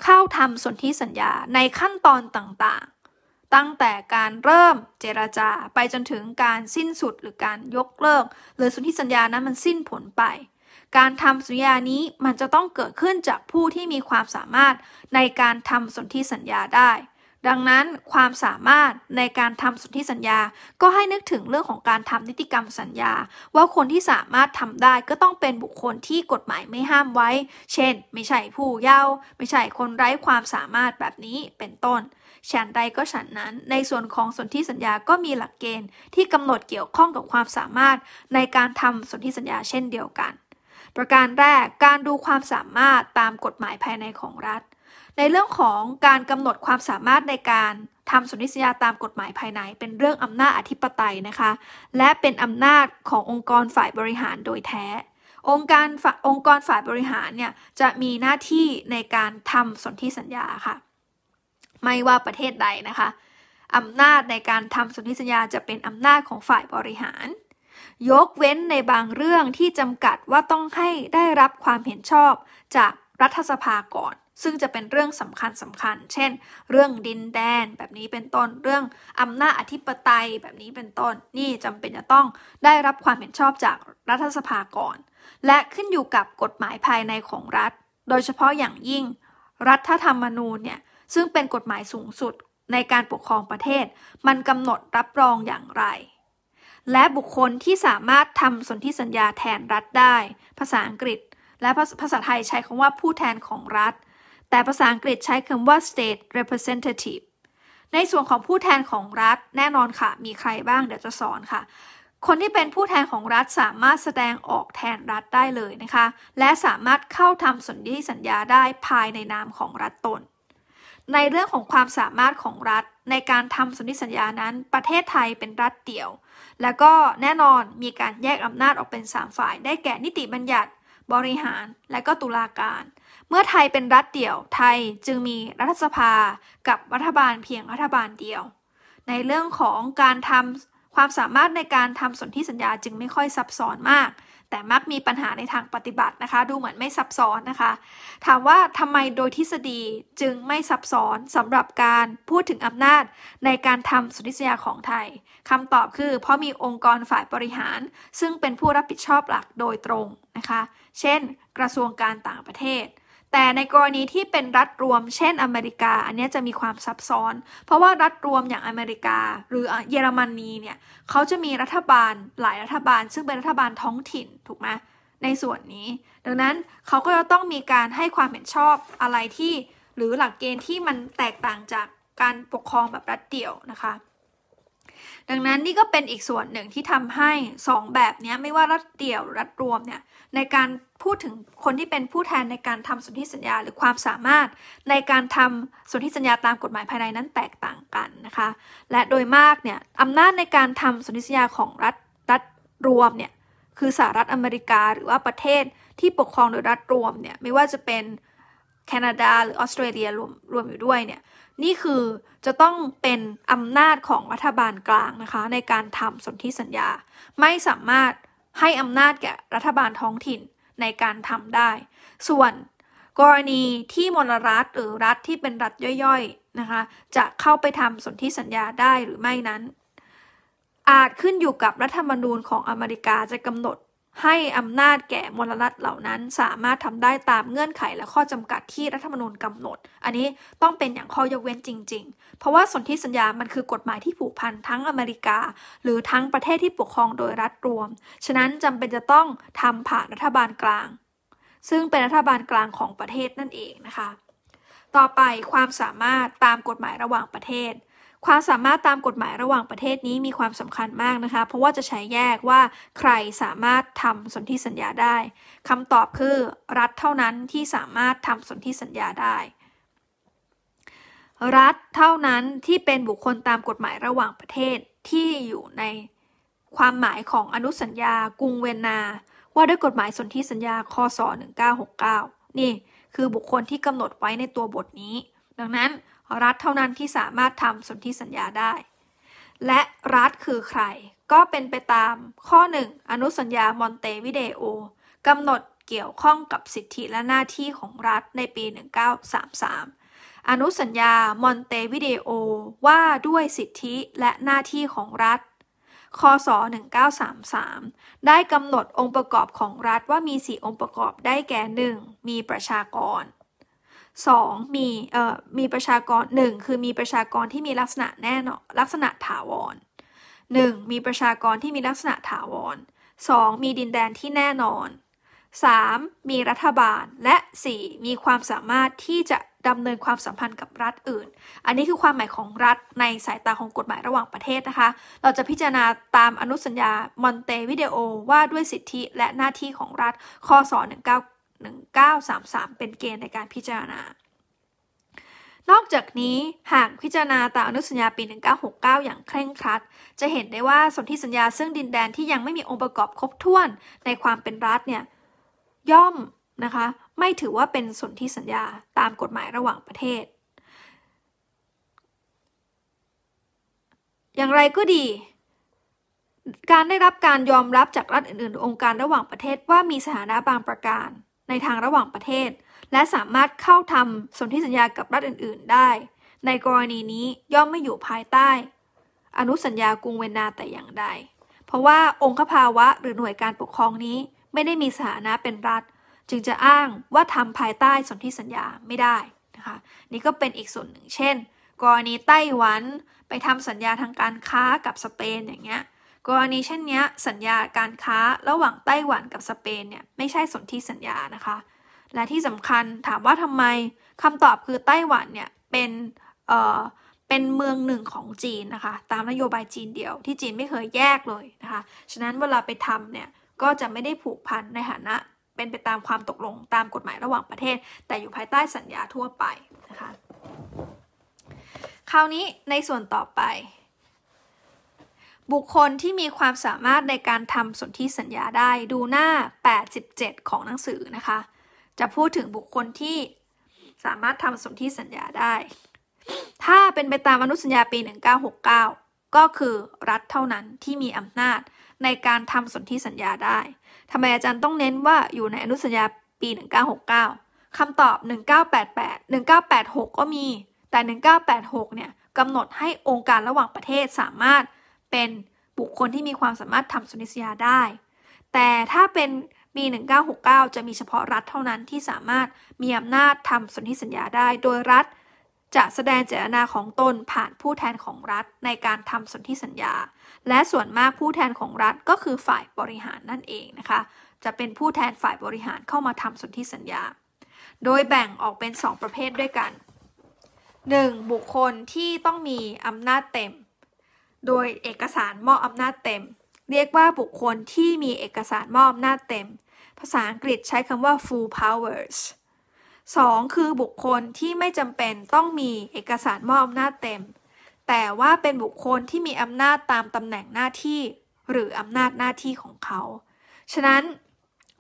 เข้าทำสนธิสัญญาในขั้นตอนต่างๆ ตั้งแต่การเริ่มเจรจาไปจนถึงการสิ้นสุดหรือการยกเลิก หรือสนธิสัญญานะั้นมันสิ้นผลไป การทำสัญญานี้มันจะต้องเกิดขึ้นจากผู้ที่มีความสามารถในการทำสนธิสัญญาได้ดังนั้นความสามารถในการทำสนธิสัญญา ก็ให้นึกถึงเรื่องของการทำนิติกรรมสัญญาว่าคนที่สามารถทำได้ก็ต้องเป็นบุคคลที่กฎหมายไม่ห้ามไว้ เช่นไม่ใช่ผู้เยาว์ไม่ใช่คนไร้ความสามารถแบบนี้เป็นต้น ฉันใดก็ฉันนั้น ในส่วนของสนธิสัญญา ก็มีหลักเกณฑ์ที่กำหนดเกี่ยวข้องกับความสามารถในการทำสนธิสัญญาเช่นเดียวกัน ประการแรก การดูความสามารถตามกฎหมายภายในของรัฐในเรื่องของการกำหนดความสามารถในการทำสนธิสัญญาตามกฎหมายภายใน เป็นเรื่องอำนาจอธิปไตยนะคะและเป็นอำนาจขององค์กรฝ่ายบริหารโดยแท้ องค์การองค์กรฝ่ายบริหารเนี่ยจะมีหน้าที่ในการทำสนธิสัญญาค่ะ ไม่ว่าประเทศใดนะคะอำนาจในการทำสนธิสัญญาจะเป็นอำนาจของฝ่ายบริหาร ยกเว้นในบางเรื่องที่จำกัดว่าต้องให้ได้รับความเห็นชอบจากรัฐสภาก่อนซึ่งจะเป็นเรื่องสำคัญสำคัญ เช่น เรื่องดินแดนแบบนี้เป็นต้น เรื่องอำนาจอธิปไตยแบบนี้เป็นต้น นี่จำเป็นจะต้องได้รับความเห็นชอบจากรัฐสภา ก่อน และขึ้นอยู่กับกฎหมายภายในของรัฐ โดยเฉพาะอย่างยิ่ง รัฐธรรมนูญเนี่ย ซึ่งเป็นกฎหมายสูงสุดในการปกครองประเทศ มันกำหนดรับรองอย่างไร และบุคคลที่สามารถทำสนธิสัญญาแทนรัฐได้ ภาษาอังกฤษ และภาษาไทยใช้คำว่าผู้แทนของรัฐแต่ภาษาอังกฤษใช้คำว่า state representative ในส่วนของผู้แทนของรัฐแน่นอนค่ะมีใครบ้างเดี๋ยวจะสอนค่ะ คนที่เป็นผู้แทนของรัฐสามารถแสดงออกแทนรัฐได้เลยนะคะ และสามารถเข้าทำสนธิสัญญาได้ภายในนามของรัฐตน ในเรื่องของความสามารถของรัฐในการทำสนธิสัญญานั้น ประเทศไทยเป็นรัฐเดี่ยว และก็แน่นอนมีการแยกอำนาจออกเป็น3ฝ่าย ได้แก่นิติบัญญัติบริหารและก็ตุลาการเมื่อไทยเป็นรัฐเดี่ยว ไทยจึงมีรัฐสภากับรัฐบาลเพียงรัฐบาลเดียว ในเรื่องของการทำความสามารถในการทำสนธิสัญญาจึงไม่ค่อยซับซ้อนมาก แต่มักมีปัญหาในทางปฏิบัตินะคะ ดูเหมือนไม่ซับซ้อนนะคะ ถามว่าทำไมโดยทฤษฎีจึงไม่ซับซ้อนสำหรับการพูดถึงอำนาจในการทำสนธิสัญญาของไทยคำตอบคือเพราะมีองค์กรฝ่ายบริหาร ซึ่งเป็นผู้รับผิดชอบหลักโดยตรงนะคะ เช่น กระทรวงการต่างประเทศแต่ในกรณีที่เป็นรัฐรวม เช่นอเมริกา อันนี้จะมีความซับซ้อน เพราะว่ารัฐรวมอย่างอเมริกาหรือเยอรมนีเนี่ยเขาจะมีรัฐบาลหลายรัฐบาล ซึ่งเป็นรัฐบาลท้องถิ่นถูกไหมในส่วนนี้ ดังนั้นเขาก็จะต้องมีการให้ความเห็นชอบอะไรที่หรือหลักเกณฑ์ที่มันแตกต่างจากการปกครองแบบรัฐเดี่ยวนะคะดังนั้นนี่ก็เป็นอีกส่วนหนึ่งที่ทำให้ 2 แบบนี้ไม่ว่ารัฐเดี่ยวรัฐรวมเนี่ยในการพูดถึงคนที่เป็นผู้แทนในการทำสนธิสัญญา หรือความสามารถในการทำสนธิสัญญาตามกฎหมายภายในนั้นแตกต่างกันนะคะ และโดยมากเนี่ยอำนาจในการทำสนธิสัญญาของรัฐรัฐรวมเนี่ยคือสหรัฐอเมริกาหรือว่าประเทศที่ปกครองโดยรัฐรวมเนี่ยไม่ว่าจะเป็นแคนาดา หรือออสเตรเลียรวมรวมอยู่ด้วยเนี่ยนี่คือจะต้องเป็นอำนาจของรัฐบาลกลางนะคะในการทำสนธิสัญญาไม่สามารถให้อำนาจแก่รัฐบาลท้องถิ่นในการทำได้ ส่วนกรณีที่มลรัฐหรือรัฐที่เป็นรัฐย่อยๆนะคะ จะเข้าไปทำสนธิสัญญาได้หรือไม่นั้น อาจขึ้นอยู่กับรัฐธรรมนูญของอเมริกาจะกำหนดให้อำนาจแก่มลรัฐเหล่านั้นสามารถทำได้ตามเงื่อนไขและข้อจำกัดที่รัฐธรรมนูญกำหนด อันนี้ต้องเป็นอย่างข้อยกเว้นจริงๆ เพราะว่าสนธิสัญญามันคือกฎหมายที่ผูกพันทั้งอเมริกา หรือทั้งประเทศที่ปกครองโดยรัฐรวม ฉะนั้นจำเป็นจะต้องทำผ่านรัฐบาลกลาง ซึ่งเป็นรัฐบาลกลางของประเทศนั่นเองนะคะ ต่อไปความสามารถตามกฎหมายระหว่างประเทศความสามารถตามกฎหมายระหว่างประเทศนี้มีความสำคัญมากนะคะ เพราะว่าจะใช้แยกว่าใครสามารถทำสนธิสัญญาได้ คำตอบคือ รัฐเท่านั้นที่สามารถทำสนธิสัญญาได้ รัฐเท่านั้นที่เป็นบุคคลตามกฎหมายระหว่างประเทศที่อยู่ในความหมายของอนุสัญญากรุงเวนนา ว่าด้วยกฎหมายสนธิสัญญาคศ1969นี่คือบุคคลที่กำหนดไว้ในตัวบทนี้ ดังนั้นรัฐเท่านั้นที่สามารถทำสนธิสัญญาได้ และรัฐคือใคร ก็เป็นไปตาม ข้อ 1 อนุสัญญามอนเตวิเดโอกำหนดเกี่ยวข้องกับสิทธิและหน้าที่ของรัฐในปี 1933 อนุสัญญามอนเตวิเดโอว่าด้วยสิทธิและหน้าที่ของรัฐคศ1933 ได้กำหนดองค์ประกอบของรัฐว่ามี 4 องค์ประกอบได้แก่ 1. มีประชากร 2. มีเอ่อมีประชากร 1. คือมีประชากรที่มีลักษณะแน่นอนลักษณะถาวร 1. มีประชากรที่มีลักษณะถาวร 2. มีดินแดนที่แน่นอน 3. มีรัฐบาลและ 4. มีความสามารถที่จะดำเนินความสัมพันธ์กับรัฐอื่น อันนี้คือความหมายของรัฐในสายตาของกฎหมายระหว่างประเทศนะคะ เราจะพิจารณาตามอนุสัญญามอนเตวิเดโอ ว่าด้วยสิทธิและหน้าที่ของรัฐข้อสอ1 9 1933 เป็นเกณฑ์ในการพิจารณา นอกจากนี้หากพิจารณาตามอนุสัญญาปี1969 อย่างเคร่งครัด จะเห็นได้ว่าสนธิสัญญา ซึ่งดินแดนที่ยังไม่มีองค์ประกอบครบถ้วนในความเป็นรัฐเนี่ยย่อมนะคะ ไม่ถือว่าเป็นสนธิสัญญาตามกฎหมายระหว่างประเทศ อย่างไรก็ดี การได้รับการยอมรับจากรัฐอื่นๆ องค์การระหว่างประเทศว่ามีสถานะบางประการในทางระหว่างประเทศ และสามารถเข้าทำสนธิสัญญากับรัฐอื่นๆ ได้ ในกรณีนี้ย่อมไม่อยู่ภายใต้ อนุสัญญากรุงเวนนาแต่อย่างใด เพราะว่าองค์ภาวะหรือหน่วยการปกครองนี้ไม่ได้มีสถานะเป็นรัฐ จึงจะอ้างว่าทำภายใต้สนธิสัญญาไม่ได้นะคะนี่ก็เป็นอีกส่วนหนึ่ง เช่น กรณีไต้หวันไปทำสัญญาทางการค้ากับสเปนอย่างเงี้ยกรณีเช่นนี้สัญญาการค้าระหว่างไต้หวันกับสเปนเนี่ยไม่ใช่สนธิสัญญานะคะ และที่สำคัญถามว่าทำไมคำตอบคือไต้หวันเนี่ยเป็นเอ่อเป็นเมืองหนึ่งของจีนนะคะตามนโยบายจีนเดียว ที่จีนไม่เคยแยกเลยนะคะฉะนั้นเวลาไปทำเนี่ยก็จะไม่ได้ผูกพันในฐานะเป็นไปตามความตกลงตามกฎหมายระหว่างประเทศ แต่อยู่ภายใต้สัญญาทั่วไปนะคะคราวนี้ในส่วนต่อไปบุคคลที่มีความสามารถในการทำสนธิสัญญาได้ ดูหน้า 87 ของหนังสือนะคะ จะพูดถึงบุคคลที่สามารถทำสนธิสัญญาได้ ถ้าเป็นไปตามอนุสัญญาปี 1969 ก็คือรัฐเท่านั้นที่มีอำนาจในการทำสนธิสัญญาได้ ทำไมอาจารย์ต้องเน้นว่าอยู่ในอนุสัญญาปี 1969คำตอบ 1988 1986 ก็มี แต่ 1986 เนี่ย กำหนดให้องค์การระหว่างประเทศสามารถเป็นบุคคลที่มีความสามารถทำสุนิสยาได้ แต่ถ้าเป็นปี1969 จะมีเฉพาะรัฐเท่านั้นที่สามารถมีอำนาจทำสนธิสัญญาได้ โดยรัฐจะแสดงเจตนาของตนผ่านผู้แทนของรัฐในการทำสนธิสัญญา และส่วนมากผู้แทนของรัฐก็คือฝ่ายบริหารนั่นเองนะคะ จะเป็นผู้แทนฝ่ายบริหารเข้ามาทำสนธิสัญญา โดยแบ่งออกเป็น 2 ประเภทด้วยกัน 1. บุคคลที่ต้องมีอำนาจเต็มโดยเอกสารมอบอำนาจเต็ม เรียกว่าบุคคลที่มีเอกสารมอบอำนาจเต็ม ภาษาอังกฤษใช้คำว่า full powers 2. คือบุคคลที่ไม่จำเป็นต้องมีเอกสารมอบอำนาจเต็ม แต่ว่าเป็นบุคคลที่มีอำนาจตามตำแหน่งหน้าที่ หรืออำนาจหน้าที่ของเขา ฉะนั้น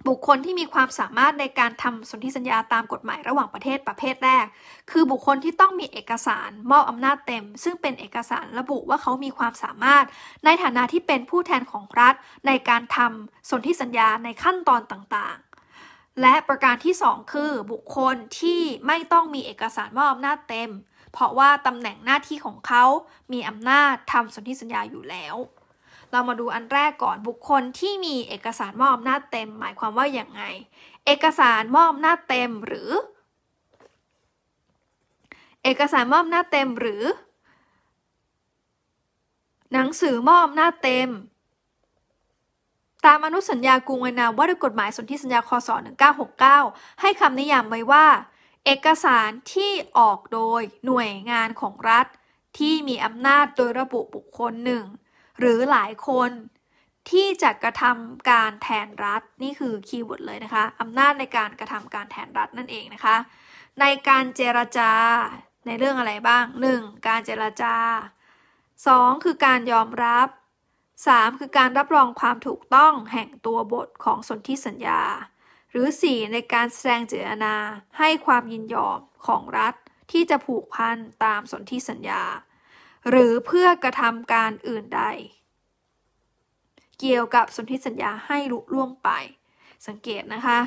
บุคคลที่มีความสามารถในการทำสนธิสัญญาตามกฎหมายระหว่างประเทศประเภทแรก คือบุคคลที่ต้องมีเอกสารมอบอำนาจเต็ม ซึ่งเป็นเอกสารระบุว่าเขามีความสามารถ ในฐานะที่เป็นผู้แทนของรัฐในการทำสนธิสัญญาในขั้นตอนต่างๆ และประการที่ 2 คือ บุคคลที่ไม่ต้องมีเอกสารมอบอำนาจเต็ม เพราะว่าตำแหน่งหน้าที่ของเขา มีอำนาจทำสนธิสัญญาอยู่แล้วเรามาดูอันแรกก่อนบุคคลที่มีเอกสารมอบหน้าเต็ม หมายความว่าอย่างไง เอกสารมอบหน้าเต็มหรือ เอกสารมอบหน้าเต็มหรือ หนังสือมอบหน้าเต็ม ตามอนุสัญญากรุงเวนาว่าด้วยกฎหมายสนธิสัญญาคศ1969ให้คำนิยามไว้ว่า เอกสารที่ออกโดยหน่วยงานของรัฐที่มีอำนาจโดยระบุบุคคลหนึ่งหรือหลายคนที่จะกระทำการแทนรัฐนี่คือคีย์เวิร์ดเลยนะคะอำนาจในการกระทำการแทนรัฐนั่นเองนะคะ ในการเจรจาในเรื่องอะไรบ้าง 1. การเจรจา 2. คือการยอมรับ 3. คือการรับรองความถูกต้องแห่งตัวบทของสนธิสัญญา หรือ 4. ในการแสดงเจตนาให้ความยินยอมของรัฐ ที่จะผูกพันตามสนธิสัญญาหรือเพื่อกระทำการอื่นใด เกี่ยวกับสนธิสัญญาให้ลุล่วงไป สังเกตนะคะ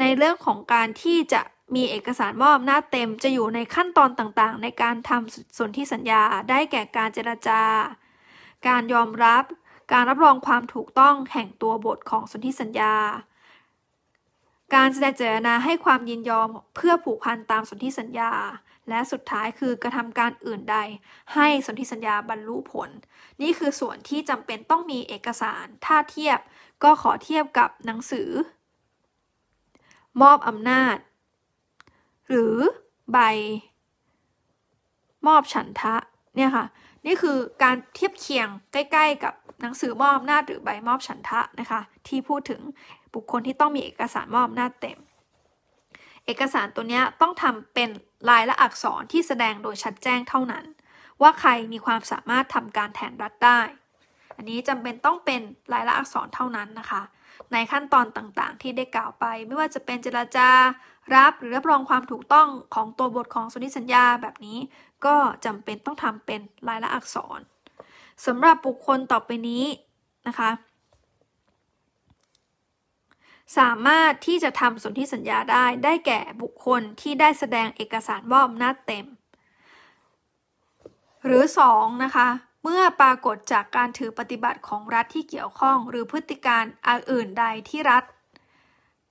ในเรื่องของการที่จะมีเอกสารมอบหน้าเต็มจะอยู่ในขั้นตอนต่างๆในการทำสนธิสัญญาได้แก่การเจรจา การยอมรับการรับรองความถูกต้องแห่งตัวบทของสนธิสัญญา การแสดงเจตนาให้ความยินยอมเพื่อผูกพันตามสนธิสัญญาและสุดท้ายคือกระทำการอื่นใดให้สนธิสัญญาบรรลุผล นี่คือส่วนที่จำเป็นต้องมีเอกสารถ้าเทียบก็ขอเทียบกับหนังสือ มอบอำนาจ หรือใบ มอบฉันทะเนี่ยค่ะนี่คือการเทียบเคียงใกล้ ๆ กับหนังสือมอบอำนาจหรือใบมอบฉันทะนะคะที่พูดถึงบุคคลที่ต้องมีเอกสารมอบอำนาจเต็ม เอกสารตัวนี้ต้องทำเป็นลายและอักษรที่แสดงโดยชัดแจ้งเท่านั้น ว่าใครมีความสามารถทำการแทนรัฐได้ อันนี้จำเป็นต้องเป็นลายละอักษรเท่านั้นนะคะ ในขั้นตอนต่างๆที่ได้กล่าวไปไม่ว่าจะเป็นเจรจารับหรือรับรองความถูกต้องของตัวบทของสนิสัญญาแบบนี้ ก็จำเป็นต้องทำเป็นลายละอักษรสำหรับบุคคลต่อไปนี้นะคะสามารถที่จะทำสนธิสัญญาได้ ได้แก่บุคคลที่ได้แสดงเอกสารว่าอำนาจเต็ม หรือ 2. นะคะเมื่อปรากฏจากการถือปฏิบัติของรัฐที่เกี่ยวข้อง หรือพฤติการอื่นใดที่รัฐ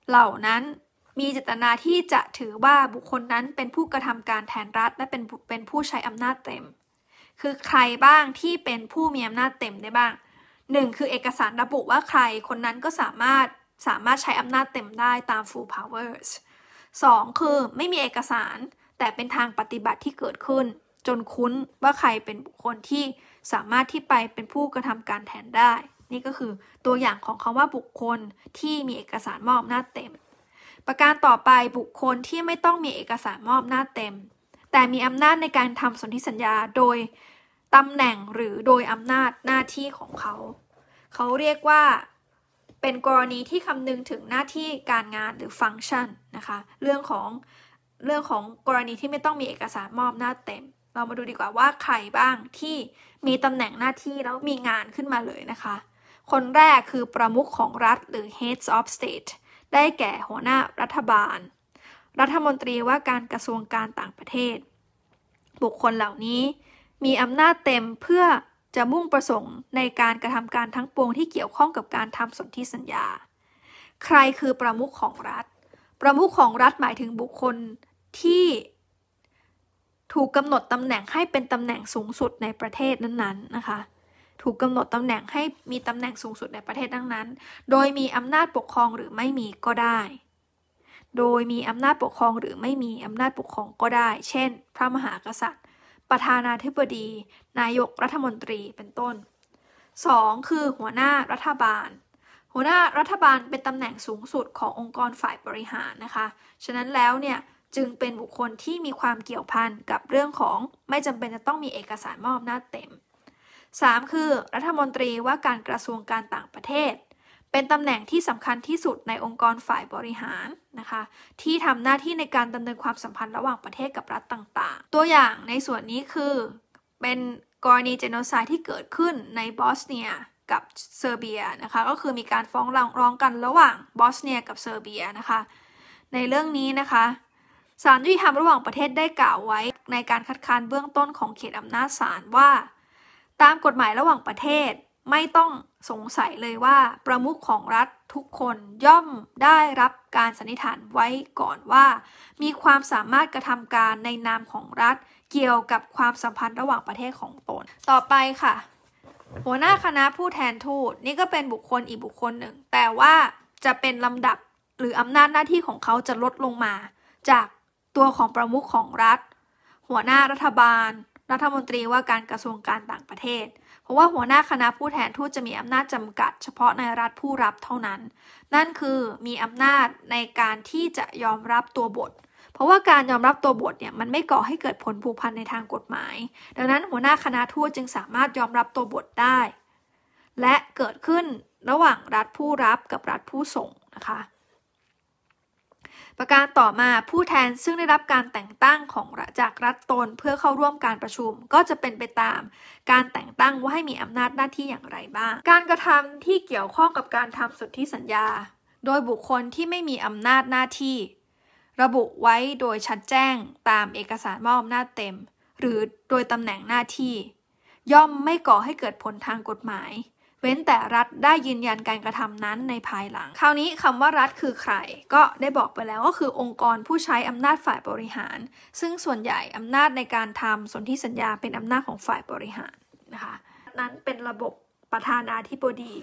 เหล่านั้นมีเจตนาที่จะถือว่าบุคคลนั้นเป็นผู้กระทำการแทนรัฐและเป็นเป็นผู้ใช้อำนาจเต็ม คือใครบ้างที่เป็นผู้มีอำนาจเต็มได้บ้าง 1. คือเอกสารระบุว่าใครคนนั้นก็สามารถสามารถใช้อำนาจเต็มได้ตาม full powers 2. คือไม่มีเอกสาร แต่เป็นทางปฏิบัติที่เกิดขึ้น จนคุ้นว่าใครเป็นบุคคลที่สามารถที่ไปเป็นผู้กระทำการแทนได้ นี่ก็คือตัวอย่างของคาว่าบุคคลที่มีเอกสารมอบหน้าเต็ม ประการต่อไปบุคคลที่ไม่ต้องมีเอกสารมอบหน้าเต็ม แต่มีอำนาจในการทำสนธิสัญญาโดยตำแหน่งหรือโดยอำนาจหน้าที่ของเขา เขาเรียกว่าเป็นกรณีที่คำนึงถึงหน้าที่การงานหรือฟังก์ชันนะคะเรื่องของเรื่องของกรณีที่ไม่ต้องมีเอกสารมอบหน้าเต็ม เรามาดูดีกว่าว่าใครบ้างที่มีตำแหน่งหน้าที่แล้วมีงานขึ้นมาเลยนะคะ คนแรกคือประมุขของรัฐหรือ heads of state ได้แก่หัวหน้ารัฐบาล รัฐมนตรีว่าการกระทรวงการต่างประเทศ บุคคลเหล่านี้มีอำนาจเต็มเพื่อจะมุ่งประสงค์ในการกระทำการทั้งปวงที่เกี่ยวข้องกับการทำสนธิสัญญา ใครคือประมุขของรัฐ ประมุขของรัฐหมายถึงบุคคลที่ถูกกำหนดตำแหน่งให้เป็นตำแหน่งสูงสุดในประเทศนั้นๆ นะคะ ถูกกำหนดตำแหน่งให้มีตำแหน่งสูงสุดในประเทศนั้น โดยมีอำนาจปกครองหรือไม่มีก็ได้ โดยมีอำนาจปกครองหรือไม่มีอำนาจปกครองก็ได้ เช่น พระมหากษัตริย์ประธานาธิบดี นายกรัฐมนตรีเป็นต้น 2. คือหัวหน้ารัฐบาล หัวหน้ารัฐบาลเป็นตำแหน่งสูงสุดขององค์กรฝ่ายบริหารนะคะฉะนั้นแล้วเนี่ยจึงเป็นบุคคลที่มีความเกี่ยวพันกับเรื่องของไม่จำเป็นจะต้องมีเอกสารมอบหน้าเต็ม 3. คือ รัฐมนตรีว่าการกระทรวงการต่างประเทศเป็นตำแหน่งที่สำคัญที่สุดในองค์กรฝ่ายบริหารนะคะที่ทำหน้าที่ในการดำเนินความสัมพันธ์ระหว่างประเทศกับรัฐต่างๆ ตัวอย่างในส่วนนี้คือเป็นกรณีเจโนไซด์ที่เกิดขึ้นในบอสเนียกับเซอร์เบียนะคะก็คือมีการฟ้องร้องกันระหว่างบอสเนียกับเซอร์เบียนะคะในเรื่องนี้นะคะศาลยุติธรรมระหว่างประเทศได้กล่าวไว้ในการคัดค้านเบื้องต้นของเขตอำนาจศาลว่า ตามกฎหมายระหว่างประเทศไม่ต้องสงสัยเลยว่าประมุขของรัฐทุกคนย่อมได้รับการสันนิษฐานไว้ก่อนว่า มีความสามารถกระทำการในนามของรัฐเกี่ยวกับความสัมพันธ์ระหว่างประเทศของตน ต่อไปค่ะหัวหน้าคณะผู้แทนทูตนี่ก็เป็นบุคคลอีกบุคคลหนึ่ง แต่ว่าจะเป็นลำดับหรืออำนาจหน้าที่ของเขาจะลดลงมาจากตัวของประมุขของรัฐ หัวหน้ารัฐบาล รัฐมนตรีว่าการกระทรวงการต่างประเทศเพราะว่าหัวหน้าคณะผู้แทนทูตจะมีอำนาจจำกัดเฉพาะในรัฐผู้รับเท่านั้น นั่นคือมีอำนาจในการที่จะยอมรับตัวบท เพราะว่าการยอมรับตัวบทเนี่ยมันไม่ก่อให้เกิดผลผูกพันในทางกฎหมาย ดังนั้นหัวหน้าคณะทูตจึงสามารถยอมรับตัวบทได้ และเกิดขึ้นระหว่างรัฐผู้รับกับรัฐผู้ส่งนะคะประการต่อมาผู้แทนซึ่งได้รับการแต่งตั้งของจากรัฐตนเพื่อเข้าร่วมการประชุมก็จะเป็นไปตาม การแต่งตั้งว่าให้มีอำนาจหน้าที่อย่างไรบ้าง การกระทำ ที่เกี่ยวข้องกับการทำสทธิสัญญา โดยบุคคลที่ไม่มีอำนาจหน้าที่ ระบุไว้โดยชัดแจ้งตามเอกสารมอบอำนาจเต็ม หรือโดยตำแหน่งหน้าที่ ย่อมไม่ก่อให้เกิดผลทางกฎหมายเว้นแต่รัฐได้ยืนยันการกระทำนั้นในภายหลัง คราวนี้คำว่ารัฐคือใคร ก็ได้บอกไปแล้วก็คือองค์กรผู้ใช้อำนาจฝ่ายบริหาร ซึ่งส่วนใหญ่อำนาจในการทำสนธิสัญญาเป็นอำนาจของฝ่ายบริหารนะคะ นั้นเป็นระบบประธานาธิบดี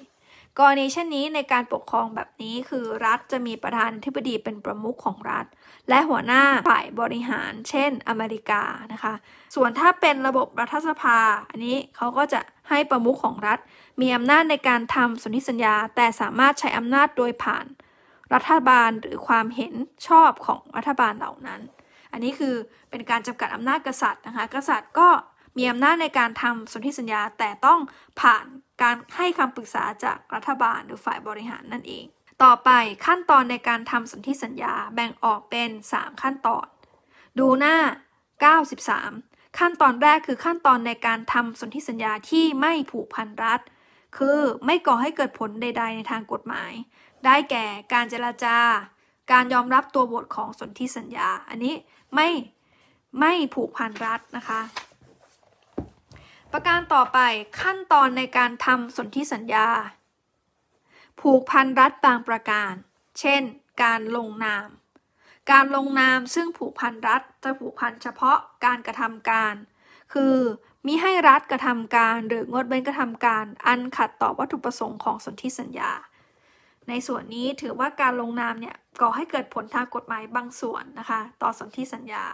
กรณีเช่นนี้ในการปกครองแบบนี้คือรัฐจะมีประธานาธิบดีเป็นประมุขของรัฐ และหัวหน้าฝ่ายบริหาร เช่น อเมริกานะคะ ส่วนถ้าเป็นระบบรัฐสภา อันนี้เขาก็จะให้ประมุขของรัฐมีอำนาจในการทำสนธิสัญญาแต่สามารถใช้อำนาจโดยผ่านรัฐบาลหรือความเห็นชอบของรัฐบาลเหล่านั้น อันนี้คือเป็นการจำกัดอำนาจกษัตริย์นะคะกษัตริย์ก็มีอำนาจในการทำสนธิสัญญาแต่ต้องผ่านการให้คำปรึกษาจากรัฐบาลหรือฝ่ายบริหารนั่นเอง ต่อไปขั้นตอนในการทำสนธิสัญญาแบ่งออกเป็น 3 ขั้นตอน ดูหน้า 93 ขั้นตอนแรกคือขั้นตอนในการทำสนธิสัญญาที่ไม่ผูกพันรัฐคือไม่ก่อให้เกิดผลใดๆในทางกฎหมาย ได้แก่การเจราจาการยอมรับตัวบทของสนธิสัญญา อันนี้ไม่ไม่ผูกพันรัฐนะคะ ประการต่อไปขั้นตอนในการทำสนธิสัญญา ผูกพันรัฐบางประการเช่นการลงนาม การลงนามซึ่งผูกพันรัฐจะผูกพันเฉพาะการกระทำการ คือมิให้รัฐกระทำการหรืองดเว้นกระทำการอันขัดต่อวัตถุประสงค์ของสนธิสัญญา ในส่วนนี้ถือว่าการลงนามเนี่ยก่อให้เกิดผลทางกฎหมายบางส่วนนะคะต่อสนธิสัญญา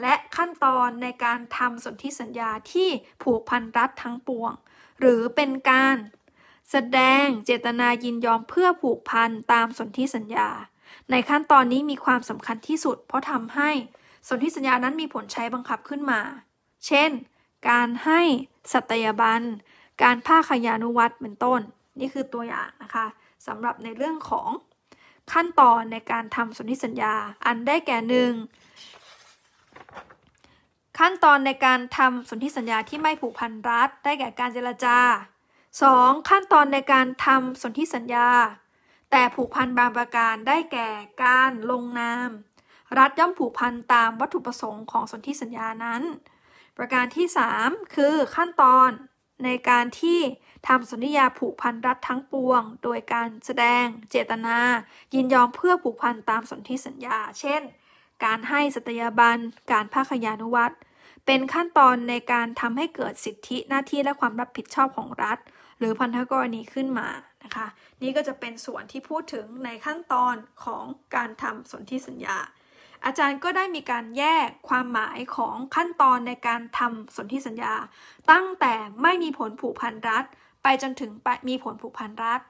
และขั้นตอนในการทำสนธิสัญญาที่ผูกพันรัฐทั้งปวง หรือเป็นการแสดงเจตนายินยอมเพื่อผูกพันตามสนธิสัญญา ในขั้นตอนนี้มีความสำคัญที่สุด เพราะทำให้สนธิสัญญานั้นมีผลใช้บังคับขึ้นมา เช่นการให้สัตยาบันการภาคยานุวัตเป็นต้น นี่คือตัวอย่างนะคะสำหรับในเรื่องของ ขั้นตอนในการทำสนธิสัญญาอันได้แก่หนึ่งขั้นตอนในการทำสนธิสัญญาที่ไม่ผูกพันรัฐ ได้แก่การเจรจา 2. ขั้นตอนในการทำสนธิสัญญา แต่ผูกพันบางประการได้แก่การลงนามรัฐย่อมผูกพันตามวัตถุประสงค์ของสนธิสัญญานั้นประการที่ 3 คือขั้นตอนในการที่ทำสัญญาผูกพันรัฐทั้งปวง โดยการแสดงเจตนา ยินยอมเพื่อผูกพันตามสนธิสัญญา เช่น การให้สัตยาบันการภาคยานุวัตรเป็นขั้นตอนในการทำให้เกิดสิทธิหน้าที่และความรับผิดชอบของรัฐ หรือพันธกรณีขึ้นมานะคะนี่ก็จะเป็นส่วนที่พูดถึงในขั้นตอนของการทำสนธิสัญญาอาจารย์ก็ได้มีการแยกความหมายของขั้นตอนในการทำสนธิสัญญา ตั้งแต่ไม่มีผลผูกพันรัฐ ไปจนถึงมีผลผูกพันรัฐ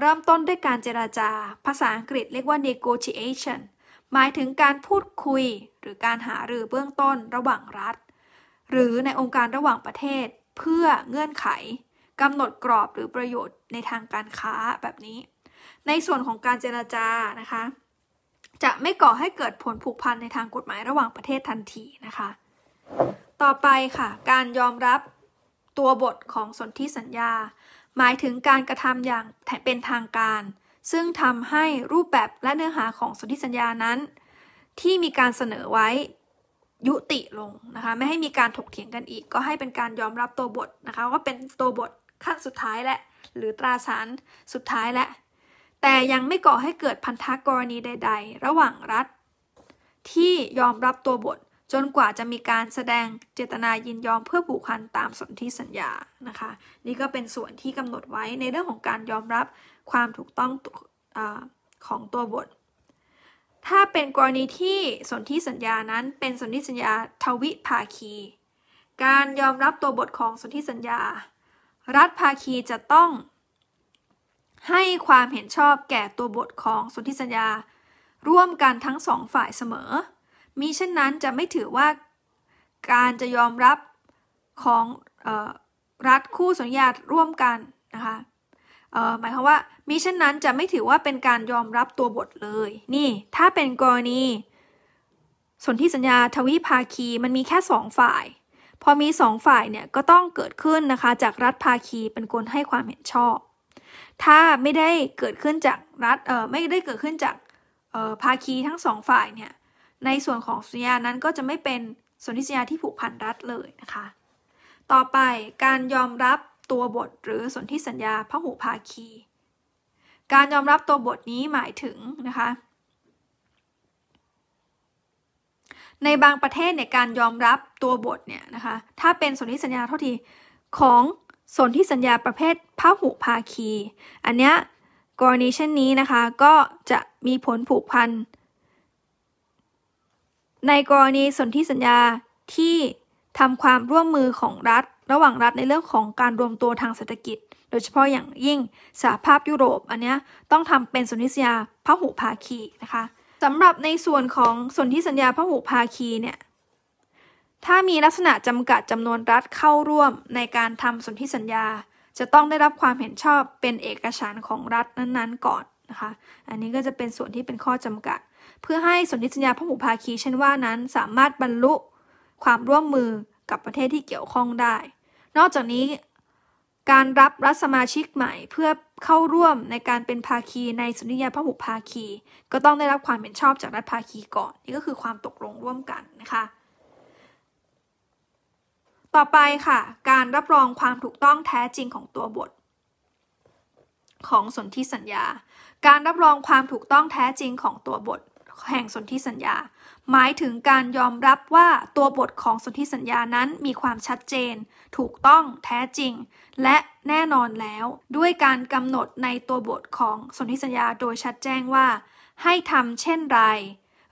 เริ่มต้นด้วยการเจราจา ภาษาอังกฤษเรียกว่า negotiation หมายถึงการพูดคุย หรือการหาหรือเบื้องต้นระหว่างรัฐ หรือในองค์การระหว่างประเทศเพื่อเงื่อนไขกำหนดกรอบหรือประโยชน์ในทางการค้าแบบนี้ ในส่วนของการเจราจานะคะจะไม่ก่อให้เกิดผลผูกพันในทางกฎหมายระหว่างประเทศทันทีนะคะ ต่อไปค่ะ การยอมรับตัวบทของสนธิสัญญา หมายถึงการกระทำอย่างเป็นทางการ ซึ่งทำให้รูปแบบและเนื้อหาของสนธิสัญญานั้น ที่มีการเสนอไว้ยุติลงนะคะไม่ให้มีการถกเถียงกันอีก ก็ให้เป็นการยอมรับตัวบทนะคะว่าเป็นตัวบทขั้นสุดท้ายและ หรือตราสารสุดท้ายและแต่ยังไม่ก่อให้เกิดพันธกรณีใด ๆ ระหว่างรัฐที่ยอมรับตัวบทจนกว่าจะมีการแสดงเจตนายินยอมเพื่อผูกพันตามสนธิสัญญานะคะนี่ก็เป็นส่วนที่กำหนดไว้ในเรื่องของการยอมรับความถูกต้องอของตัวบท ถ้าเป็นกรณีที่สนธิสัญญานั้นเป็นสนธิสัญญาทวิภาคี การยอมรับตัวบทของสนธิสัญญา รัฐภาคีจะต้องให้ความเห็นชอบแก่ตัวบทของสนธิสัญญา ร่วมกันทั้งสองฝ่ายเสมอ มีเช่นนั้นจะไม่ถือว่าการจะยอมรับของออรัฐคู่สัญญาร่วมกันนะคะหมายความว่ามีเช่นนั้นจะไม่ถือว่าเป็นการยอมรับตัวบทเลย นี่ถ้าเป็นกรณีสนธิสัญญาทวิภาคีมันมีแค่ 2 ฝ่าย พอมี2ฝ่ายเนี่ยก็ต้องเกิดขึ้นนะคะจากรัฐภาคีเป็นคนให้ความเห็นชอบถ้าไม่ได้เกิดขึ้นจากรัฐเออไม่ได้เกิดขึ้นจากเออภาคีทั้งสองฝ่ายเนี่ยในส่วนของสัญญานั้นก็จะไม่เป็นสนธิสัญญาที่ผูกพันรัฐเลยนะคะต่อไปการยอมรับตัวบทหรือสนธิสัญญาพหุภาคี การยอมรับตัวบทนี้หมายถึงนะคะในบางประเทศเนี่ยการยอมรับตัวบทเนี่ยนะคะถ้าเป็นสนธิสัญญาเท่าที่ของสนธิสัญญาประเภทพหุภาคี อันเนี้ยกรณีเช่นนี้นะคะก็จะมีผลผูกพัน ในกรณีสนธิสัญญาที่ทำความร่วมมือของรัฐระหว่างรัฐในเรื่องของการรวมตัวทางเศรษฐกิจ โดยเฉพาะอย่างยิ่งสหภาพยุโรปอันเนี้ยต้องทำเป็นสนธิสัญญาพหุภาคีนะคะสำหรับในส่วนของสนธิสัญญาพหุภาคีเนี่ยถ้ามีลักษณะจำกัดจำนวนรัฐเข้าร่วมในการทำสนธิสัญญา จะต้องได้รับความเห็นชอบเป็นเอกฉันของรัฐนั้นๆ ก่อนนะคะอันนี้ก็จะเป็นส่วนที่เป็นข้อจำกัด เพื่อให้สนธิสัญญาพหุภาคีเช่นว่านั้นสามารถบรรลุความร่วมมือกับประเทศที่เกี่ยวข้องได้ นอกจากนี้ การรับรัฐสมาชิกใหม่เพื่อเข้าร่วมในการเป็นภาคีในสนธิยาพหุภาคี ก็ต้องได้รับความเห็นชอบจากรัฐภาคีก่อนนี่ก็คือความตกลงร่วมกันนะคะต่อไปค่ะ การรับรองความถูกต้องแท้จริงของตัวบท ของสนธิสัญญา การรับรองความถูกต้องแท้จริงของตัวบทแห่งสนธิสัญญา หมายถึงการยอมรับว่าตัวบทของสนธิสัญญานั้นมีความชัดเจน ถูกต้องแท้จริง และแน่นอนแล้ว ด้วยการกำหนดในตัวบทของสนธิสัญญาโดยชัดแจ้งว่า ให้ทำเช่นไร